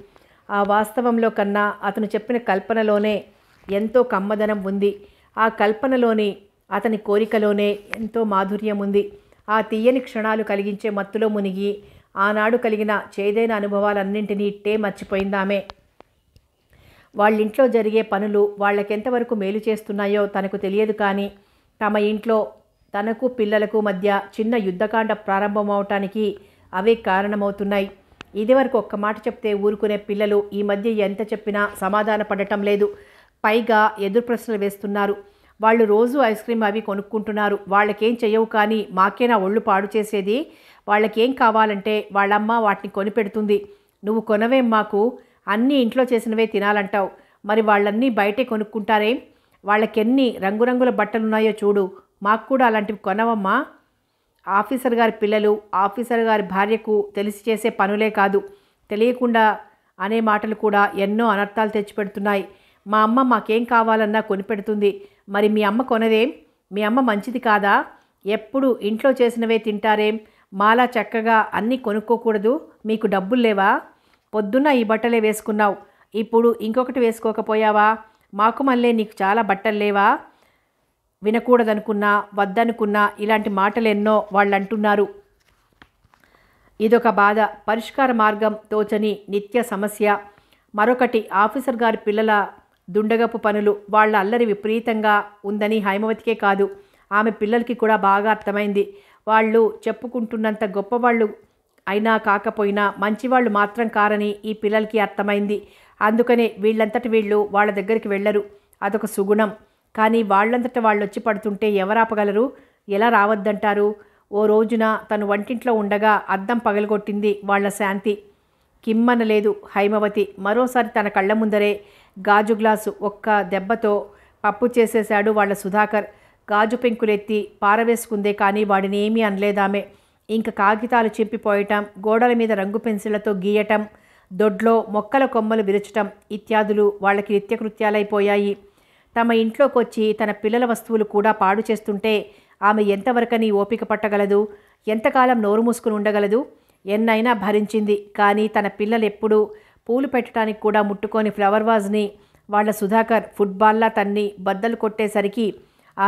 ఆ వాస్తవంలో కన్నా అతను చెప్పిన కల్పనలోనే ఎంతో కమ్మదనం ఉంది ఆ కల్పనలోని అతని కోరికలోనే ఎంతో మాధుర్యం ఉంది ఆ తీయని క్షణాలు కలిగించే మత్తులో మునిగి ఆనాడు కలిగిన చేదైన అనుభవాలన్నింటినీ ఇట్టే మర్చిపోయిందామే వాళ్ళింట్లో జరిగే పనులు వాళ్ళకెంతవరకు మేలు చేస్తున్నాయో తనకు తెలియదు కానీ తమ ఇంట్లో తనకు పిల్లలకు మధ్య చిన్న యుద్ధకాండ ప్రారంభమవటానికి అవే కారణమవుతున్నాయి ఇదివరకు ఒక్క మాట చెప్తే ఊరుకునే పిల్లలు ఈ మధ్య ఎంత చెప్పినా సమాధాన పడటం లేదు పైగా ఎదురు ప్రశ్నలు వేస్తున్నారు వాళ్ళు రోజు ఐస్ క్రీమ్ అవి కొనుక్కుంటున్నారు వాళ్ళకేం చెయ్యవు కానీ మాకేనా ఒళ్ళు పాడు చేసేది వాళ్ళకేం కావాలంటే వాళ్ళమ్మ వాటిని కొనిపెడుతుంది నువ్వు కొనవేం మాకు అన్నీ ఇంట్లో చేసినవే తినాలంటావు మరి వాళ్ళన్నీ బయటే కొనుక్కుంటారేం వాళ్ళకెన్ని రంగురంగుల బట్టలున్నాయో చూడు మాకు కూడా అలాంటివి కొనవమ్మా ఆఫీసర్ గారి పిల్లలు ఆఫీసర్ గారి భార్యకు తెలిసి చేసే పనులే కాదు తెలియకుండా అనే మాటలు కూడా ఎన్నో అనర్థాలు తెచ్చిపెడుతున్నాయి మా అమ్మ మాకేం కావాలన్నా కొనిపెడుతుంది మరి మీ అమ్మ కొనదేం మీ అమ్మ మంచిది కాదా ఎప్పుడు ఇంట్లో చేసినవే తింటారేం మాలా చక్కగా అన్నీ కొనుక్కోకూడదు మీకు డబ్బులు లేవా పొద్దున్న ఈ బట్టలే వేసుకున్నావు ఇప్పుడు ఇంకొకటి వేసుకోకపోయావా మాకు మళ్ళీ నీకు చాలా బట్టలు లేవా వినకూడదనుకున్నా వద్దనుకున్నా ఇలాంటి మాటలు ఎన్నో వాళ్ళు అంటున్నారు ఇదొక బాధ పరిష్కార మార్గం తోచని నిత్య సమస్య మరొకటి ఆఫీసర్ గారి పిల్లల దుండగపు పనులు వాళ్ళ అల్లరి విపరీతంగా ఉందని హైమవతికే కాదు ఆమె పిల్లలకి కూడా బాగా అర్థమైంది వాళ్ళు చెప్పుకుంటున్నంత గొప్పవాళ్ళు అయినా కాకపోయినా మంచివాళ్ళు మాత్రం కారని ఈ పిల్లలకి అర్థమైంది అందుకనే వీళ్ళంతటి వీళ్ళు వాళ్ళ దగ్గరికి వెళ్ళరు అదొక సుగుణం కానీ వాళ్ళంతట వాళ్ళు వచ్చి పడుతుంటే ఎవరాపగలరు ఎలా రావద్దంటారు ఓ రోజున తను వంటింట్లో ఉండగా అద్దం పగలగొట్టింది వాళ్ల శాంతి కిమ్మనలేదు హైమవతి మరోసారి తన కళ్ళ ముందరే గాజు గ్లాసు ఒక్క దెబ్బతో పప్పు చేసేశాడు వాళ్ళ సుధాకర్ గాజు పెంకులెత్తి పారవేసుకుందే కానీ వాడిని ఏమీ అనలేదామే ఇంక కాగితాలు చింపిపోయటం గోడల మీద రంగు పెన్సిళ్లతో గీయటం దొడ్లో మొక్కల కొమ్మలు విరచటం ఇత్యాదులు వాళ్ళకి నిత్యకృత్యాలైపోయాయి తమ ఇంట్లోకొచ్చి తన పిల్లల వస్తువులు కూడా పాడు చేస్తుంటే ఆమె ఎంతవరకని ఓపిక పట్టగలదు ఎంతకాలం నోరు మూసుకుని ఉండగలదు ఎన్నైనా భరించింది కానీ తన పిల్లలెప్పుడూ పూలు పెట్టడానికి కూడా ముట్టుకొని ఫ్లవర్ వాజ్ని వాళ్ళ సుధాకర్ ఫుట్బాల్లా తన్ని బద్దలు కొట్టేసరికి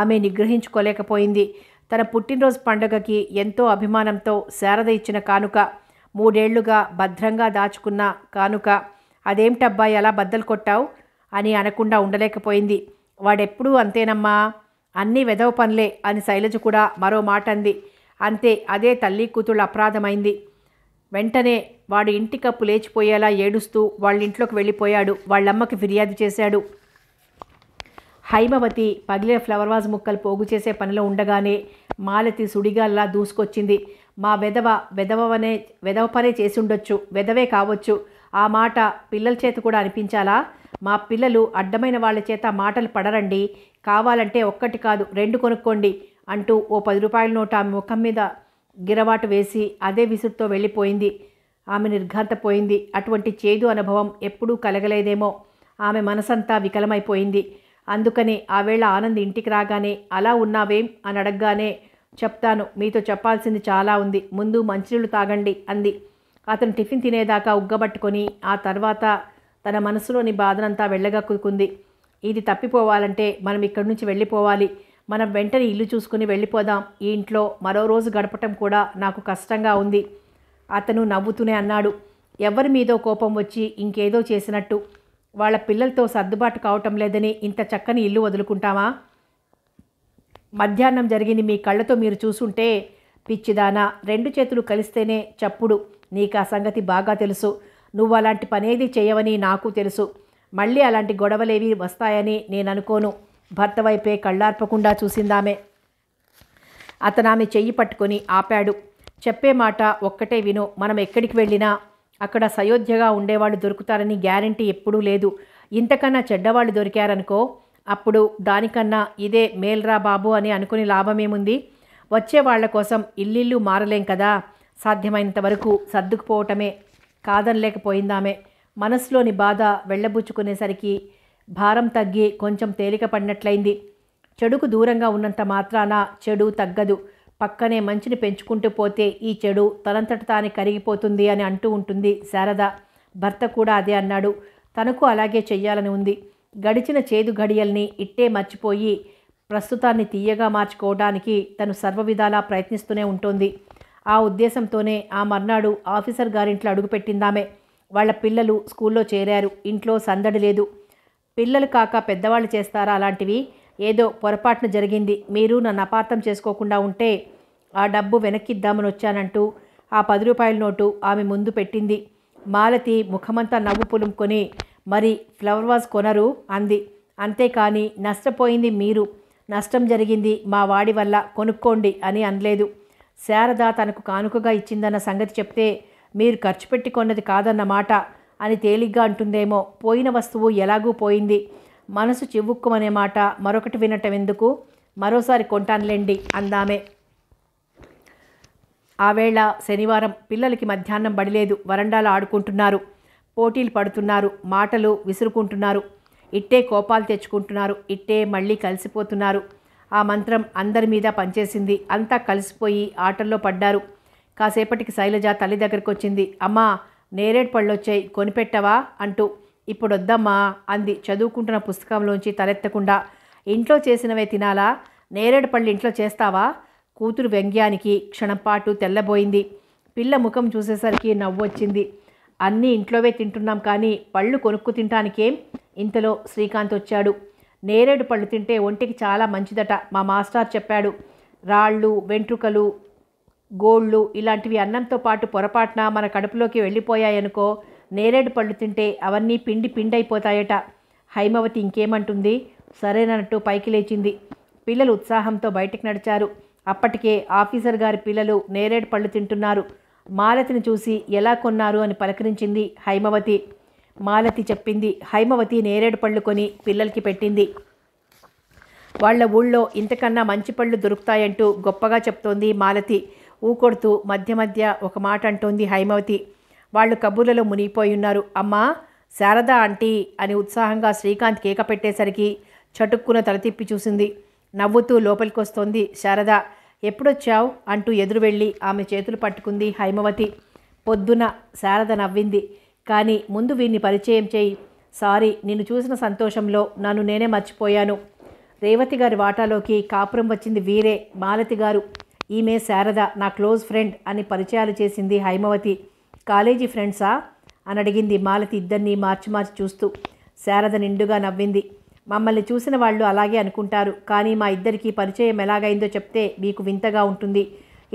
ఆమె నిగ్రహించుకోలేకపోయింది తన పుట్టినరోజు పండుగకి ఎంతో అభిమానంతో శారద ఇచ్చిన కానుక మూడేళ్లుగా భద్రంగా దాచుకున్న కానుక అదేమిటబ్బాయి అలా బద్దలు కొట్టావు అని అనకుండా ఉండలేకపోయింది వాడెప్పుడూ అంతేనమ్మా అన్నీ వెదవ పనులే అని శైలజ కూడా మరో మాట అంది అంతే అదే తల్లి కూతుళ్ళు అపరాధమైంది వెంటనే వాడు ఇంటికప్పు లేచిపోయేలా ఏడుస్తూ వాళ్ళ ఇంట్లోకి వెళ్ళిపోయాడు వాళ్ళమ్మకి ఫిర్యాదు చేశాడు హైమవతి పగిలిన ఫ్లవర్ వాజ్ ముక్కలు పోగు చేసే పనిలో ఉండగానే మాలతి సుడిగాల్లా దూసుకొచ్చింది మా వెధవ వెధవనే వెధవ పనే చేసి ఉండొచ్చు వెధవే కావచ్చు ఆ మాట పిల్లల చేత కూడా అనిపించాలా మా పిల్లలు అడ్డమైన వాళ్ళ చేత మాటలు పడరండి కావాలంటే ఒక్కటి కాదు రెండు కొనుక్కోండి అంటూ ఓ పది రూపాయల నోట ఆమె ముఖం మీద గిరవాటు వేసి అదే విసురుతో వెళ్ళిపోయింది ఆమె నిర్ఘాంతపోయింది అటువంటి చేదు అనుభవం ఎప్పుడూ కలగలేదేమో ఆమె మనసంతా వికలమైపోయింది అందుకనే ఆవేళ ఆనంద్ ఇంటికి రాగానే అలా ఉన్నావేం అని అడగగానే చెప్తాను మీతో చెప్పాల్సింది చాలా ఉంది ముందు మంచినీళ్ళు తాగండి అంది అతను టిఫిన్ తినేదాకా ఉగ్గబట్టుకొని ఆ తర్వాత తన మనసులోని బాధనంతా వెళ్ళగక్కుకుంది ఇది తప్పిపోవాలంటే మనం ఇక్కడి నుంచి వెళ్ళిపోవాలి మనం వెంటనే ఇల్లు చూసుకుని వెళ్ళిపోదాం ఈ ఇంట్లో మరో రోజు గడపటం కూడా నాకు కష్టంగా ఉంది అతను నవ్వుతూనే అన్నాడు ఎవరి మీదో కోపం వచ్చి ఇంకేదో చేసినట్టు వాళ్ళ పిల్లలతో సర్దుబాటు కావటం లేదని ఇంత చక్కని ఇల్లు వదులుకుంటామా మధ్యాహ్నం జరిగింది మీ కళ్ళతో మీరు చూసుంటే పిచ్చిదానా రెండు చేతులు కలిస్తేనే చప్పుడు నీకు ఆ సంగతి బాగా తెలుసు నువ్వు అలాంటి పనేది చేయవని నాకు తెలుసు మళ్ళీ అలాంటి గొడవలేవి వస్తాయని నేను అనుకోను భర్త వైపే కళ్ళార్పకుండా చూసిందామే అతను ఆమె చెయ్యి పట్టుకొని ఆపాడు చెప్పే మాట ఒక్కటే విను మనం ఎక్కడికి వెళ్ళినా అక్కడ సయోధ్యగా ఉండేవాళ్ళు దొరుకుతారని గ్యారంటీ ఎప్పుడూ లేదు ఇంతకన్నా చెడ్డవాళ్ళు దొరికారనుకో అప్పుడు దానికన్నా ఇదే మేల్రా బాబు అని అనుకుని లాభమేముంది వచ్చే వాళ్ళ కోసం ఇల్లిల్లు మారలేం కదా సాధ్యమైనంత వరకు సర్దుకుపోవటమే కాదనలేకపోయిందామే మనసులోని బాధ వెళ్ళబుచ్చుకునేసరికి భారం తగ్గి కొంచెం తేలిక పడినట్లయింది చెడుకు దూరంగా ఉన్నంత మాత్రాన చెడు తగ్గదు పక్కనే మంచిని పెంచుకుంటూ పోతే ఈ చెడు తనంతట తానే కరిగిపోతుంది అని అంటూ ఉంటుంది శారద భర్త కూడా అదే అన్నాడు తనకు అలాగే చెయ్యాలని ఉంది గడిచిన చేదు గడియల్ని ఇట్టే మర్చిపోయి ప్రస్తుతాన్ని తీయగా మార్చుకోవడానికి తను సర్వ విధాలా ప్రయత్నిస్తూనే ఉంటుంది ఆ ఉద్దేశంతోనే ఆ మర్నాడు ఆఫీసర్ గారింట్లో అడుగుపెట్టిందామే వాళ్ళ పిల్లలు స్కూల్లో చేరారు ఇంట్లో సందడి లేదు పిల్లలు కాక పెద్దవాళ్ళు చేస్తారా అలాంటివి ఏదో పొరపాటున జరిగింది మీరు నన్ను అపార్థం చేసుకోకుండా ఉంటే ఆ డబ్బు వెనక్కిద్దామని వచ్చానంటూ ఆ పది రూపాయల నోటు ఆమె ముందు పెట్టింది మాలతి ముఖమంతా నవ్వు పులుముకొని మరి ఫ్లవర్ వాజ్ కొనరు అంది అంతేకాని నష్టపోయింది మీరు నష్టం జరిగింది మా వాడి వల్ల కొనుక్కోండి అని అనలేదు శారద తనకు కానుకగా ఇచ్చిందన్న సంగతి చెప్తే మీరు ఖర్చు పెట్టి కొన్నది కాదన్నమాట అని తేలిగ్గా అంటుందేమో పోయిన వస్తువు ఎలాగూ పోయింది మనసు చివుక్కుమనే మాట మరొకటి వినటం ఎందుకు మరోసారి కొంటానులేండి అందామే ఆవేళ శనివారం పిల్లలకి మధ్యాహ్నం బడిలేదు వరండాలు ఆడుకుంటున్నారు పోటీలు పడుతున్నారు మాటలు విసురుకుంటున్నారు ఇట్టే కోపాలు తెచ్చుకుంటున్నారు ఇట్టే మళ్ళీ కలిసిపోతున్నారు ఆ మంత్రం అందరి మీద పనిచేసింది అంతా కలిసిపోయి ఆటల్లో పడ్డారు కాసేపటికి శైలజ తల్లి దగ్గరికి వచ్చింది అమ్మా నేరేడు పళ్ళొచ్చాయి కొనిపెట్టవా అంటూ ఇప్పుడు వద్దమ్మా అంది చదువుకుంటున్న పుస్తకంలోంచి తలెత్తకుండా ఇంట్లో చేసినవే తినాలా నేరేడు పళ్ళు ఇంట్లో చేస్తావా కూతురు వ్యంగ్యానికి క్షణంపాటు తెల్లబోయింది పిల్ల ముఖం చూసేసరికి నవ్వొచ్చింది అన్నీ ఇంట్లోవే తింటున్నాం కానీ పళ్ళు కొనుక్కు తింటానికేం ఇంతలో శ్రీకాంత్ వచ్చాడు నేరేడు పళ్ళు తింటే ఒంటికి చాలా మంచిదట మా మాస్టార్ చెప్పాడు రాళ్ళు వెంట్రుకలు గోళ్ళు ఇలాంటివి అన్నంతో పాటు పొరపాటున మన కడుపులోకి వెళ్ళిపోయాయనుకో నేరేడు పళ్ళు తింటే అవన్నీ పిండి పిండి అయిపోతాయట హైమవతి ఇంకేమంటుంది సరేనన్నట్టు పైకి లేచింది పిల్లలు ఉత్సాహంతో బయటకు నడిచారు అప్పటికే ఆఫీసర్ గారి పిల్లలు నేరేడు పళ్ళు తింటున్నారు మాలతిని చూసి ఎలా కొన్నారు అని పలకరించింది హైమవతి మాలతి చెప్పింది హైమవతి నేరేడు పళ్ళు కొని పిల్లలకి పెట్టింది వాళ్ల ఊళ్ళో ఇంతకన్నా మంచి పళ్ళు దొరుకుతాయంటూ గొప్పగా చెప్తోంది మాలతి ఊకొడుతూ మధ్య మధ్య ఒక మాట అంటోంది హైమవతి వాళ్ళు కబుర్లలో మునిగిపోయి ఉన్నారు అమ్మా శారద ఆంటీ అని ఉత్సాహంగా శ్రీకాంత్ కేక పెట్టేసరికి చటుక్కున తల తిప్పి చూసింది నవ్వుతూ లోపలికొస్తోంది శారద ఎప్పుడొచ్చావు అంటూ ఎదురు వెళ్ళి ఆమె చేతులు పట్టుకుంది హైమవతి పొద్దున శారద నవ్వింది కానీ ముందు వీరిని పరిచయం చేయి సారీ నిన్ను చూసిన సంతోషంలో నన్ను నేనే మర్చిపోయాను రేవతి గారి వాటాలోకి కాపురం వచ్చింది వీరే మాలతి గారు ఈమె శారద నా క్లోజ్ ఫ్రెండ్ అని పరిచయాలు చేసింది హైమవతి కాలేజీ ఫ్రెండ్సా అని అడిగింది మాలతి ఇద్దరినీ మార్చి మార్చి చూస్తూ శారద నిండుగా నవ్వింది మమ్మల్ని చూసిన వాళ్ళు అలాగే అనుకుంటారు కానీ మా ఇద్దరికి పరిచయం ఎలాగైందో చెప్తే మీకు వింతగా ఉంటుంది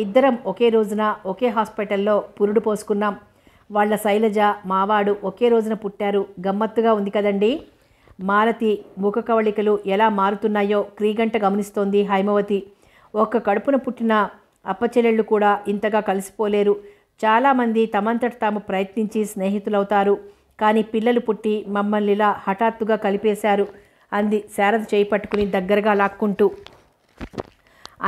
ఇద్దరం ఒకే రోజున ఒకే హాస్పిటల్లో పురుడు పోసుకున్నాం వాళ్ళ శైలజ మావాడు ఒకే రోజున పుట్టారు గమ్మత్తుగా ఉంది కదండి మాలతి ముఖ కవళికలు ఎలా మారుతున్నాయో క్రీగంట గమనిస్తోంది హైమవతి ఒక్క కడుపున పుట్టిన అప్పచెల్లెళ్ళు కూడా ఇంతగా కలిసిపోలేరు చాలామంది తమంతట తాము ప్రయత్నించి స్నేహితులవుతారు కానీ పిల్లలు పుట్టి మమ్మల్ని ఇలా హఠాత్తుగా కలిపేశారు అంది శారద చేయి పట్టుకుని దగ్గరగా లాక్కుంటూ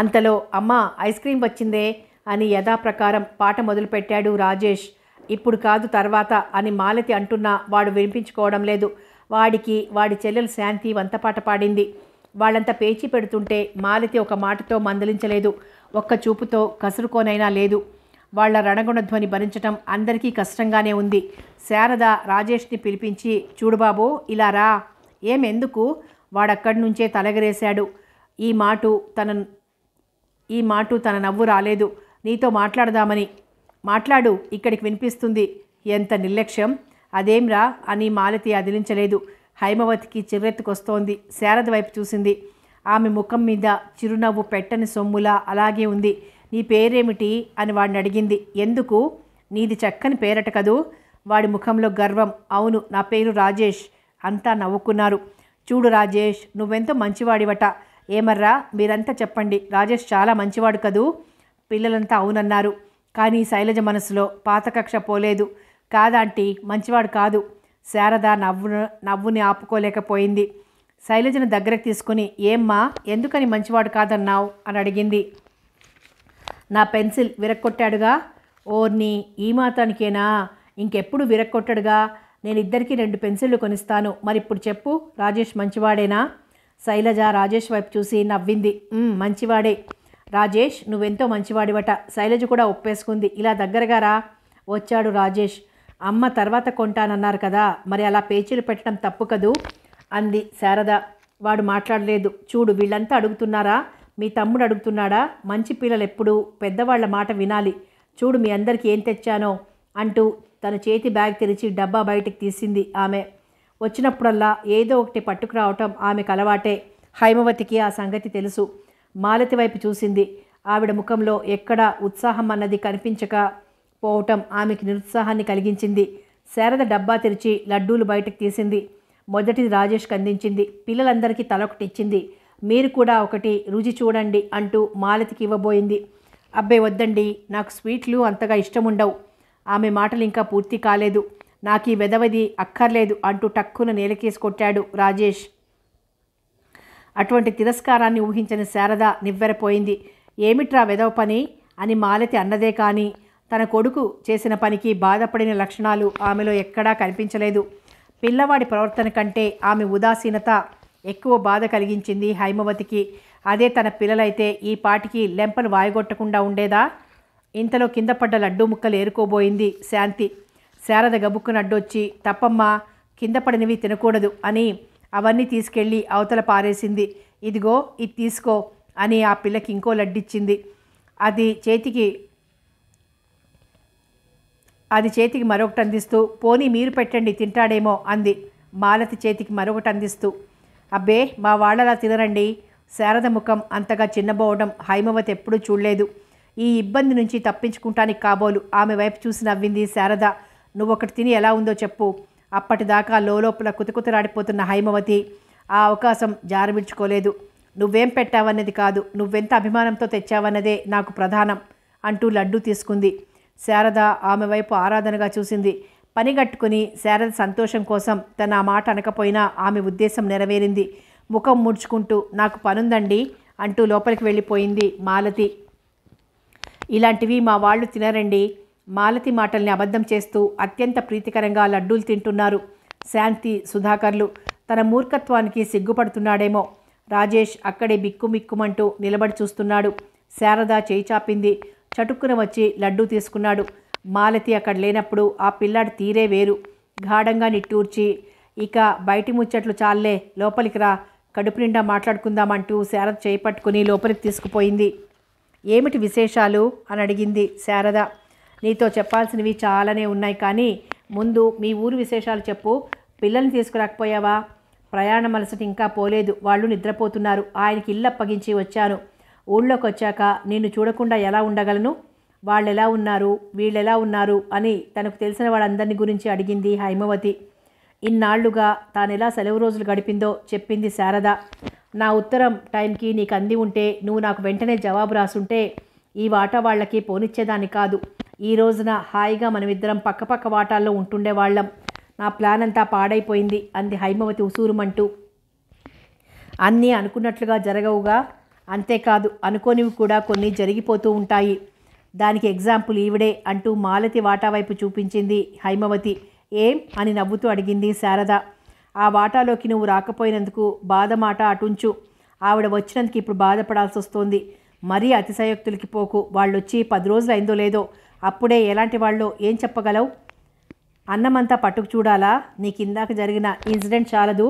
అంతలో అమ్మ ఐస్ క్రీం వచ్చిందే అని యథాప్రకారం పాట మొదలుపెట్టాడు రాజేష్ ఇప్పుడు కాదు తర్వాత అని మాలతి అంటున్నా వాడు వినిపించుకోవడం లేదు వాడికి వాడి చెల్లెలు శాంతి వంతపాట పాడింది వాళ్ళంతా పేచి పెడుతుంటే మాలతి ఒక మాటతో మందలించలేదు ఒక్క చూపుతో కసురుకోనైనా లేదు వాళ్ల రణగుణ ధ్వని భరించటం అందరికీ కష్టంగానే ఉంది శారద రాజేష్ని పిలిపించి చూడుబాబు ఇలా రా ఏమెందుకు వాడక్కడి నుంచే తలగరేశాడు ఈ మాటు తన ఈ మాటు తన నవ్వు రాలేదు నీతో మాట్లాడదామని మాట్లాడు ఇక్కడికి వినిపిస్తుంది ఎంత నిర్లక్ష్యం అదేంరా అని మాలతి అదిలించలేదు హైమవతికి చిరెత్తుకొస్తోంది శారద వైపు చూసింది ఆమె ముఖం మీద చిరునవ్వు పెట్టని సొమ్ములా అలాగే ఉంది నీ పేరేమిటి అని వాడిని అడిగింది ఎందుకు నీది చక్కని పేరట కదూ వాడి ముఖంలో గర్వం అవును నా పేరు రాజేష్ అంతా నవ్వుకున్నారు చూడు రాజేష్ నువ్వెంతో మంచివాడివట ఏమర్రా మీరంతా చెప్పండి రాజేష్ చాలా మంచివాడు కదూ పిల్లలంతా అవునన్నారు కానీ శైలజ మనసులో పాతకక్ష పోలేదు కాదాంటీ మంచివాడు కాదు శారద నవ్వు నవ్వుని ఆపుకోలేకపోయింది శైలజను దగ్గరకు తీసుకుని ఏమ్మా ఎందుకని మంచివాడు కాదన్నావు అని అడిగింది నా పెన్సిల్ విరక్కొట్టాడుగా ఓర్ని ఈ మాత్రానికేనా ఇంకెప్పుడు విరక్కొట్టడుగా నేను ఇద్దరికి రెండు పెన్సిళ్ళు కొనిస్తాను మరి ఇప్పుడు చెప్పు రాజేష్ మంచివాడేనా శైలజ రాజేష్ వైపు చూసి నవ్వింది మంచివాడే రాజేష్ నువ్వెంతో మంచివాడివట శైలజ కూడా ఒప్పేసుకుంది ఇలా దగ్గరగా రా వచ్చాడు రాజేష్ అమ్మ తర్వాత కొంటానన్నారు కదా మరి అలా పేచీలు పెట్టడం తప్పు కదూ అంది శారద వాడు మాట్లాడలేదు చూడు వీళ్ళంతా అడుగుతున్నారా మీ తమ్ముడు అడుగుతున్నాడా మంచి పిల్లలు ఎప్పుడు పెద్దవాళ్ల మాట వినాలి చూడు మీ అందరికీ ఏం తెచ్చానో అంటూ తన చేతి బ్యాగ్ తెరిచి డబ్బా బయటకు తీసింది ఆమె వచ్చినప్పుడల్లా ఏదో ఒకటి పట్టుకురావటం ఆమెకు అలవాటే హైమవతికి ఆ సంగతి తెలుసు మాలతి వైపు చూసింది ఆవిడ ముఖంలో ఎక్కడా ఉత్సాహం అన్నది కనిపించక పోవటం ఆమెకి నిరుత్సాహాన్ని కలిగించింది శారద డబ్బా తెరిచి లడ్డూలు బయటకు తీసింది మొదటిది రాజేష్కి అందించింది పిల్లలందరికీ తలొకటిచ్చింది మీరు కూడా ఒకటి రుచి చూడండి అంటూ మాలతికి ఇవ్వబోయింది అబ్బే వద్దండి నాకు స్వీట్లు అంతగా ఇష్టం ఉండవు ఆమె మాటలు ఇంకా పూర్తి కాలేదు నాకు ఈ వెదవది అక్కర్లేదు అంటూ టక్కున నేలకేసి కొట్టాడు రాజేష్ అటువంటి తిరస్కారాన్ని ఊహించని శారద నివ్వెరపోయింది ఏమిట్రా వెదవ పని అని మాలతి అన్నదే కానీ తన కొడుకు చేసిన పనికి బాధపడిన లక్షణాలు ఆమెలో ఎక్కడా కనిపించలేదు పిల్లవాడి ప్రవర్తన కంటే ఆమె ఉదాసీనత ఎక్కువ బాధ కలిగించింది హైమవతికి అదే తన పిల్లలైతే ఈ పాటికి లెంపలు వాయగొట్టకుండా ఉండేదా ఇంతలో కింద పడ్డ లడ్డు ముక్కలు ఏరుకోబోయింది శాంతి శారద గబుక్కున అడ్డొచ్చి తప్పమ్మా కింద పడినవి తినకూడదు అని అవన్నీ తీసుకెళ్ళి అవతల పారేసింది ఇదిగో ఇది తీసుకో అని ఆ పిల్లకి ఇంకో లడ్డిచ్చింది అది చేతికి అది చేతికి మరొకటి అందిస్తూ పోనీ మీరు పెట్టండి తింటాడేమో అంది మాలతి చేతికి మరొకటి అందిస్తూ అబ్బే మా వాళ్ళలా తినరండి శారద ముఖం అంతగా చిన్నబోవడం హైమవతి ఎప్పుడూ చూడలేదు ఈ ఇబ్బంది నుంచి తప్పించుకుంటానికి కాబోలు ఆమె వైపు చూసి నవ్వింది శారద నువ్వొకటి తిని ఎలా ఉందో చెప్పు అప్పటిదాకా లోపల కుతకుతలాడిపోతున్న హైమవతి ఆ అవకాశం జారవిడ్చుకోలేదు నువ్వేం పెట్టావన్నది కాదు నువ్వెంత అభిమానంతో తెచ్చావన్నదే నాకు ప్రధానం అంటూ లడ్డు తీసుకుంది శారద ఆమె వైపు ఆరాధనగా చూసింది పనిగట్టుకుని శారద సంతోషం కోసం తన ఆ మాట అనకపోయినా ఆమె ఉద్దేశం నెరవేరింది ముఖం ముడుచుకుంటూ నాకు పనుందండి అంటూ లోపలికి వెళ్ళిపోయింది మాలతి ఇలాంటివి మా వాళ్ళు తినరండి మాలతి మాటల్ని అబద్ధం చేస్తూ అత్యంత ప్రీతికరంగా లడ్డూలు తింటున్నారు శాంతి సుధాకర్లు తన మూర్ఖత్వానికి సిగ్గుపడుతున్నాడేమో రాజేష్ అక్కడే బిక్కుమిక్కుమంటూ నిలబడి చూస్తున్నాడు శారద చేయి చాపింది చటుక్కున వచ్చి లడ్డూ తీసుకున్నాడు మాలతి అక్కడ లేనప్పుడు ఆ పిల్లాడు తీరే వేరు గాఢంగా నిట్టూర్చి ఇక బయటి ముచ్చట్లు చాలే లోపలికి రా కడుపు నిండా మాట్లాడుకుందామంటూ శారద చేపట్టుకుని లోపలికి తీసుకుపోయింది ఏమిటి విశేషాలు అని అడిగింది శారద నీతో చెప్పాల్సినవి చాలానే ఉన్నాయి కానీ ముందు మీ ఊరు విశేషాలు చెప్పు పిల్లల్ని తీసుకురాకపోయావా ప్రయాణం అలసట ఇంకా పోలేదు వాళ్ళు నిద్రపోతున్నారు ఆయనకి ఇల్లు అప్పగించి వచ్చాను ఊళ్ళోకి వచ్చాక నిన్ను చూడకుండా ఎలా ఉండగలను వాళ్ళు ఎలా ఉన్నారు వీళ్ళెలా ఉన్నారు అని తనకు తెలిసిన వాళ్ళందరినీ గురించి అడిగింది హైమవతి ఇన్నాళ్లుగా తానెలా సెలవు రోజులు గడిపిందో చెప్పింది శారద నా ఉత్తరం టైంకి నీకు అంది ఉంటే నువ్వు నాకు వెంటనే జవాబు రాసుంటే ఈ వాటా వాళ్ళకి పోనిచ్చేదాన్ని కాదు ఈ రోజున హాయిగా మనమిద్దరం పక్కపక్క వాటాల్లో ఉంటుండేవాళ్ళం నా ప్లాన్ అంతా పాడైపోయింది అంది హైమవతి ఉసూరుమంటూ అన్నీ అనుకున్నట్లుగా జరగవుగా అంతేకాదు అనుకోనివి కూడా కొన్ని జరిగిపోతూ ఉంటాయి దానికి ఎగ్జాంపుల్ ఈవిడే అంటూ మాలతి వాటా వైపు చూపించింది హైమవతి ఏం అని నవ్వుతూ అడిగింది శారద ఆ వాటాలోకి నువ్వు రాకపోయినందుకు బాధ మాట అటుంచు ఆవిడ వచ్చినందుకు ఇప్పుడు బాధపడాల్సి వస్తోంది మరీ అతిశయోక్తులకి పోకు వాళ్ళొచ్చి పది రోజులు అయిందో లేదో అప్పుడే ఎలాంటి వాళ్ళు ఏం చెప్పగలవు అన్నమంతా పట్టుకు చూడాలా నీకు ఇందాక జరిగిన ఇన్సిడెంట్ చాలదు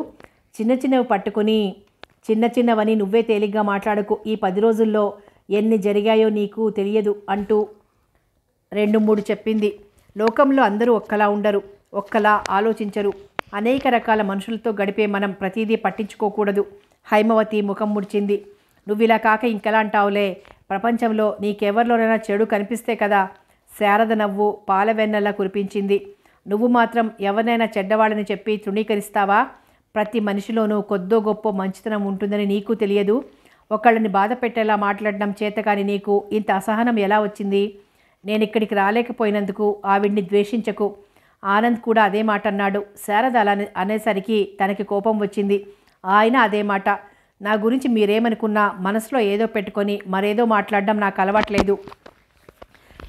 చిన్న చిన్నవి పట్టుకొని చిన్న చిన్నవని నువ్వే తేలిగ్గా మాట్లాడకు ఈ పది రోజుల్లో ఎన్ని జరిగాయో నీకు తెలియదు అంటూ రెండు మూడు చెప్పింది లోకంలో అందరూ ఒక్కలా ఉండరు ఒక్కలా ఆలోచించరు అనేక రకాల మనుషులతో గడిపే మనం ప్రతీదీ పట్టించుకోకూడదు హైమవతి ముఖం ముడిచింది నువ్విలా కాక ఇంకెలా అంటావులే ప్రపంచంలో నీకెవరిలోనైనా చెడు కనిపిస్తే కదా శారద నవ్వు పాలవెన్నెల కురిపించింది నువ్వు మాత్రం ఎవరినైనా చెడ్డవాళ్ళని చెప్పి తృణీకరిస్తావా ప్రతి మనిషిలోనూ కొద్దో గొప్ప మంచితనం ఉంటుందని నీకు తెలియదు ఒకళ్ళని బాధ పెట్టేలా మాట్లాడడం కానీ నీకు ఇంత అసహనం ఎలా వచ్చింది నేను ఇక్కడికి రాలేకపోయినందుకు ఆవిడ్ని ద్వేషించకు ఆనంద్ కూడా అదే మాట అన్నాడు శారద అలా అనేసరికి తనకి కోపం వచ్చింది ఆయన అదే మాట నా గురించి మీరేమనుకున్నా మనసులో ఏదో పెట్టుకొని మరేదో మాట్లాడడం నాకు అలవాట్లేదు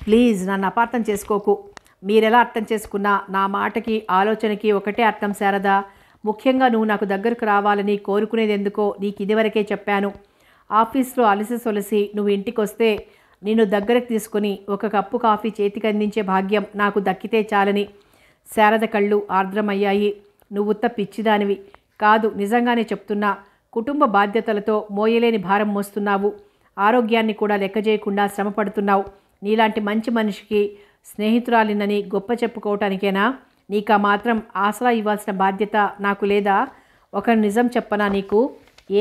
ప్లీజ్ నన్ను అపార్థం చేసుకోకు మీరెలా అర్థం చేసుకున్నా నా మాటకి ఆలోచనకి ఒకటే అర్థం శారదా ముఖ్యంగా నువ్వు నాకు దగ్గరకు రావాలని కోరుకునేది ఎందుకో నీకు ఇదివరకే చెప్పాను ఆఫీస్లో అలసి సొలసి నువ్వు ఇంటికొస్తే నిన్ను దగ్గరకు తీసుకుని ఒక కప్పు కాఫీ చేతికి అందించే భాగ్యం నాకు దక్కితే చాలని శారద కళ్ళు ఆర్ద్రమయ్యాయి నువ్వుత్త పిచ్చిదానివి కాదు నిజంగానే చెప్తున్నా కుటుంబ బాధ్యతలతో మోయలేని భారం మోస్తున్నావు ఆరోగ్యాన్ని కూడా లెక్క చేయకుండా శ్రమపడుతున్నావు నీలాంటి మంచి మనిషికి స్నేహితురాలినని గొప్ప చెప్పుకోవటానికేనా నీకు ఆ మాత్రం ఆసరా ఇవ్వాల్సిన బాధ్యత నాకు లేదా ఒక నిజం చెప్పనా నీకు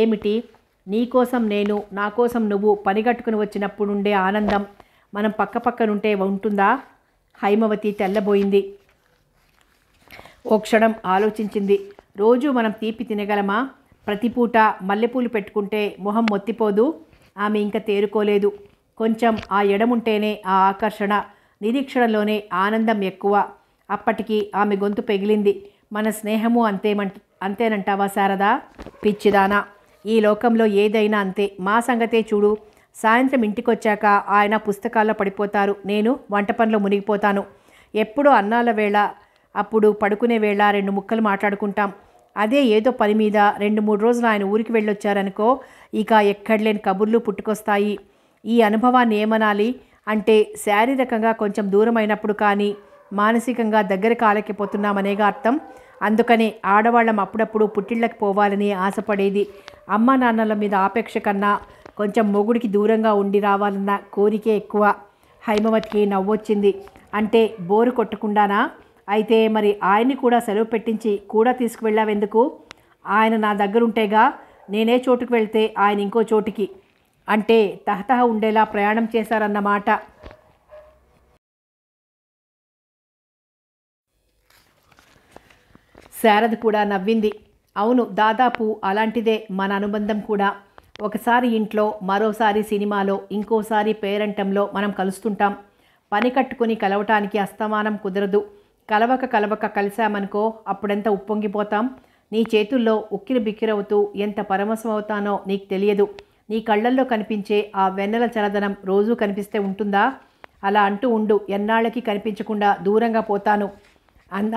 ఏమిటి నీకోసం నేను నా కోసం నువ్వు పనిగట్టుకుని వచ్చినప్పుడు ఉండే ఆనందం మనం పక్కపక్కనుంటే ఉంటుందా హైమవతి తెల్లబోయింది ఓ క్షణం ఆలోచించింది రోజు మనం తీపి తినగలమా ప్రతిపూట మల్లెపూలు పెట్టుకుంటే మొహం మొత్తిపోదు ఆమె ఇంకా తేరుకోలేదు కొంచెం ఆ ఎడముంటేనే ఆ ఆకర్షణ నిరీక్షణలోనే ఆనందం ఎక్కువ అప్పటికి ఆమె గొంతు పెగిలింది మన స్నేహము అంతేమంట అంతేనంటావా శారదా పిచ్చిదానా ఈ లోకంలో ఏదైనా అంతే మా సంగతే చూడు సాయంత్రం ఇంటికొచ్చాక ఆయన పుస్తకాల్లో పడిపోతారు నేను వంట పనిలో మునిగిపోతాను ఎప్పుడు అన్నాల వేళ అప్పుడు పడుకునే వేళ రెండు ముక్కలు మాట్లాడుకుంటాం అదే ఏదో పని మీద రెండు మూడు రోజులు ఆయన ఊరికి వెళ్ళొచ్చారనుకో ఇక ఎక్కడలేని కబుర్లు పుట్టుకొస్తాయి ఈ అనుభవాన్ని ఏమనాలి అంటే శారీరకంగా కొంచెం దూరమైనప్పుడు కానీ మానసికంగా దగ్గర కాలకిపోతున్నామనేగా అర్థం అందుకనే ఆడవాళ్ళం అప్పుడప్పుడు పుట్టిళ్ళకి పోవాలని ఆశపడేది అమ్మ నాన్నల మీద ఆపేక్ష కన్నా కొంచెం మొగుడికి దూరంగా ఉండి రావాలన్న కోరికే ఎక్కువ హైమవతికి నవ్వొచ్చింది అంటే బోరు కొట్టకుండానా అయితే మరి ఆయన్ని కూడా సెలవు పెట్టించి కూడా తీసుకువెళ్ళావెందుకు ఆయన నా దగ్గరుంటేగా నేనే చోటుకు వెళ్తే ఆయన ఇంకో చోటుకి అంటే తహతహ ఉండేలా ప్రయాణం చేశారన్నమాట శారద కూడా నవ్వింది అవును దాదాపు అలాంటిదే మన అనుబంధం కూడా ఒకసారి ఇంట్లో మరోసారి సినిమాలో ఇంకోసారి పేరంటంలో మనం కలుస్తుంటాం పని కట్టుకుని కలవటానికి అస్తమానం కుదరదు కలవక కలవక కలిశామనుకో అప్పుడెంత ఉప్పొంగిపోతాం నీ చేతుల్లో ఉక్కిరి బిక్కిరవుతూ ఎంత అవుతానో నీకు తెలియదు నీ కళ్ళల్లో కనిపించే ఆ వెన్నెల చలదనం రోజూ కనిపిస్తే ఉంటుందా అలా అంటూ ఉండు ఎన్నాళ్ళకి కనిపించకుండా దూరంగా పోతాను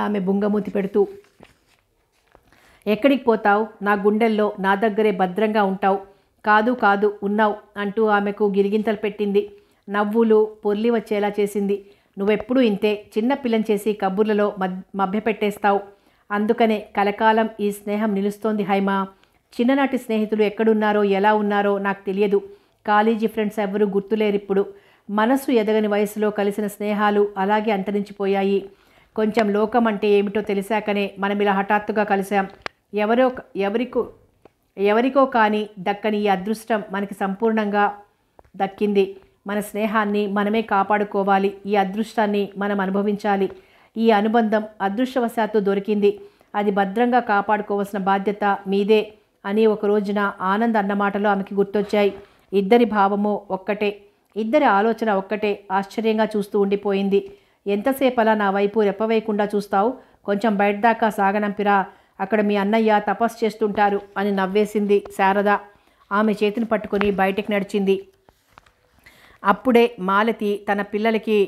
ఆమె బుంగమూతి పెడుతూ ఎక్కడికి పోతావు నా గుండెల్లో నా దగ్గరే భద్రంగా ఉంటావు కాదు కాదు ఉన్నావు అంటూ ఆమెకు గిరిగింతలు పెట్టింది నవ్వులు పొర్లి వచ్చేలా చేసింది నువ్వెప్పుడు ఇంతే చిన్న పిల్లని చేసి కబుర్లలో పెట్టేస్తావు అందుకనే కలకాలం ఈ స్నేహం నిలుస్తోంది హైమా చిన్ననాటి స్నేహితులు ఎక్కడున్నారో ఎలా ఉన్నారో నాకు తెలియదు కాలేజీ ఫ్రెండ్స్ ఎవరూ గుర్తులేరిప్పుడు మనసు ఎదగని వయసులో కలిసిన స్నేహాలు అలాగే అంతరించిపోయాయి కొంచెం లోకం అంటే ఏమిటో తెలిసాకనే మనం ఇలా హఠాత్తుగా కలిశాం ఎవరో ఎవరికో ఎవరికో కానీ దక్కని ఈ అదృష్టం మనకి సంపూర్ణంగా దక్కింది మన స్నేహాన్ని మనమే కాపాడుకోవాలి ఈ అదృష్టాన్ని మనం అనుభవించాలి ఈ అనుబంధం అదృష్టవశాత్తు దొరికింది అది భద్రంగా కాపాడుకోవాల్సిన బాధ్యత మీదే అని ఒక రోజున ఆనంద్ అన్నమాటలు ఆమెకి గుర్తొచ్చాయి ఇద్దరి భావము ఒక్కటే ఇద్దరి ఆలోచన ఒక్కటే ఆశ్చర్యంగా చూస్తూ ఉండిపోయింది ఎంతసేపలా నా వైపు రెప్పవేయకుండా చూస్తావు కొంచెం బయట దాకా సాగనంపిరా అక్కడ మీ అన్నయ్య తపస్సు చేస్తుంటారు అని నవ్వేసింది శారద ఆమె చేతిని పట్టుకుని బయటకు నడిచింది అప్పుడే మాలతి తన పిల్లలకి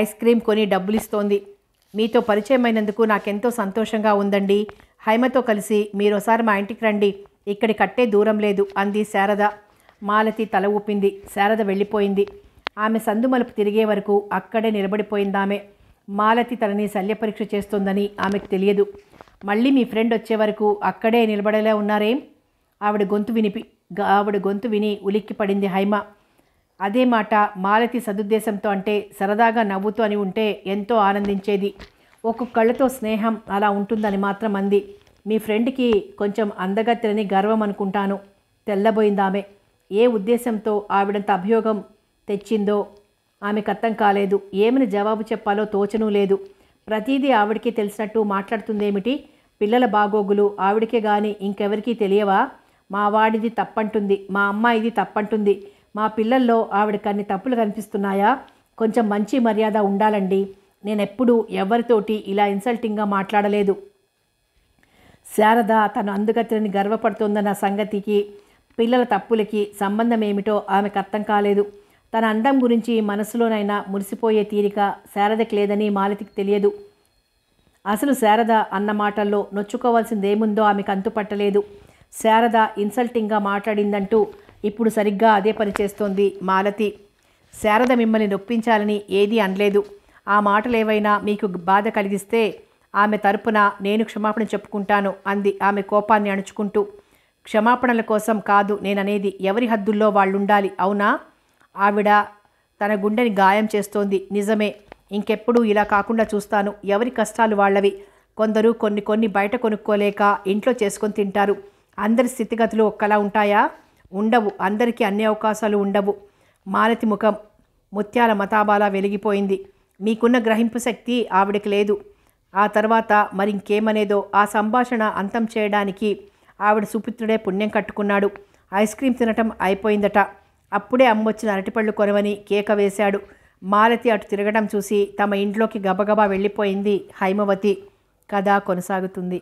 ఐస్ క్రీమ్ కొని డబ్బులిస్తోంది మీతో పరిచయమైనందుకు నాకెంతో సంతోషంగా ఉందండి హైమతో కలిసి మీరు ఒకసారి మా ఇంటికి రండి ఇక్కడి కట్టే దూరం లేదు అంది శారద మాలతి తల ఊపింది శారద వెళ్ళిపోయింది ఆమె సందుమలుపు తిరిగే వరకు అక్కడే నిలబడిపోయిందామె మాలతి తనని శల్యపరీక్ష చేస్తోందని ఆమెకు తెలియదు మళ్ళీ మీ ఫ్రెండ్ వచ్చే వరకు అక్కడే నిలబడేలా ఉన్నారేం ఆవిడ గొంతు వినిపి ఆవిడ గొంతు విని ఉలిక్కి పడింది హైమ అదే మాట మాలతి సదుద్దేశంతో అంటే సరదాగా నవ్వుతూ అని ఉంటే ఎంతో ఆనందించేది ఒక్కొక్కళ్ళతో స్నేహం అలా ఉంటుందని మాత్రం అంది మీ ఫ్రెండ్కి కొంచెం అందగత్తెలని గర్వం అనుకుంటాను తెల్లబోయిందామె ఏ ఉద్దేశంతో ఆవిడంత అభియోగం తెచ్చిందో ఆమెకు అర్థం కాలేదు ఏమని జవాబు చెప్పాలో తోచనూ లేదు ప్రతీదీ ఆవిడికి తెలిసినట్టు మాట్లాడుతుందేమిటి పిల్లల బాగోగులు ఆవిడకే కానీ ఇంకెవరికీ తెలియవా మా వాడిది తప్పంటుంది మా అమ్మాయిది తప్పంటుంది మా పిల్లల్లో ఆవిడకి అన్ని తప్పులు కనిపిస్తున్నాయా కొంచెం మంచి మర్యాద ఉండాలండి నేనెప్పుడు ఎవరితోటి ఇలా ఇన్సల్టింగ్గా మాట్లాడలేదు శారద తను అందుగతిని గర్వపడుతోందన్న సంగతికి పిల్లల తప్పులకి సంబంధం ఏమిటో ఆమెకు అర్థం కాలేదు తన అందం గురించి మనసులోనైనా మురిసిపోయే తీరిక శారదకి లేదని మాలతికి తెలియదు అసలు శారద అన్న మాటల్లో నొచ్చుకోవాల్సిందేముందో ఆమెకు అంతుపట్టలేదు శారద ఇన్సల్టింగ్గా మాట్లాడిందంటూ ఇప్పుడు సరిగ్గా అదే పని చేస్తోంది మాలతి శారద మిమ్మల్ని నొప్పించాలని ఏదీ అనలేదు ఆ మాటలేవైనా మీకు బాధ కలిగిస్తే ఆమె తరపున నేను క్షమాపణ చెప్పుకుంటాను అంది ఆమె కోపాన్ని అణుచుకుంటూ క్షమాపణల కోసం కాదు నేననేది ఎవరి హద్దుల్లో వాళ్ళుండాలి అవునా ఆవిడ తన గుండెని గాయం చేస్తోంది నిజమే ఇంకెప్పుడు ఇలా కాకుండా చూస్తాను ఎవరి కష్టాలు వాళ్ళవి కొందరు కొన్ని కొన్ని బయట కొనుక్కోలేక ఇంట్లో చేసుకొని తింటారు అందరి స్థితిగతులు ఒక్కలా ఉంటాయా ఉండవు అందరికీ అన్ని అవకాశాలు ఉండవు మాలతి ముఖం ముత్యాల మతాబాల వెలిగిపోయింది మీకున్న గ్రహింపు శక్తి ఆవిడకి లేదు ఆ తర్వాత మరింకేమనేదో ఆ సంభాషణ అంతం చేయడానికి ఆవిడ సుపుత్రుడే పుణ్యం కట్టుకున్నాడు ఐస్ క్రీమ్ తినటం అయిపోయిందట అప్పుడే అమ్మొచ్చిన అరటిపళ్ళు కొనవని కేక వేశాడు మాలతి అటు తిరగడం చూసి తమ ఇంట్లోకి గబగబా వెళ్ళిపోయింది హైమవతి కథ కొనసాగుతుంది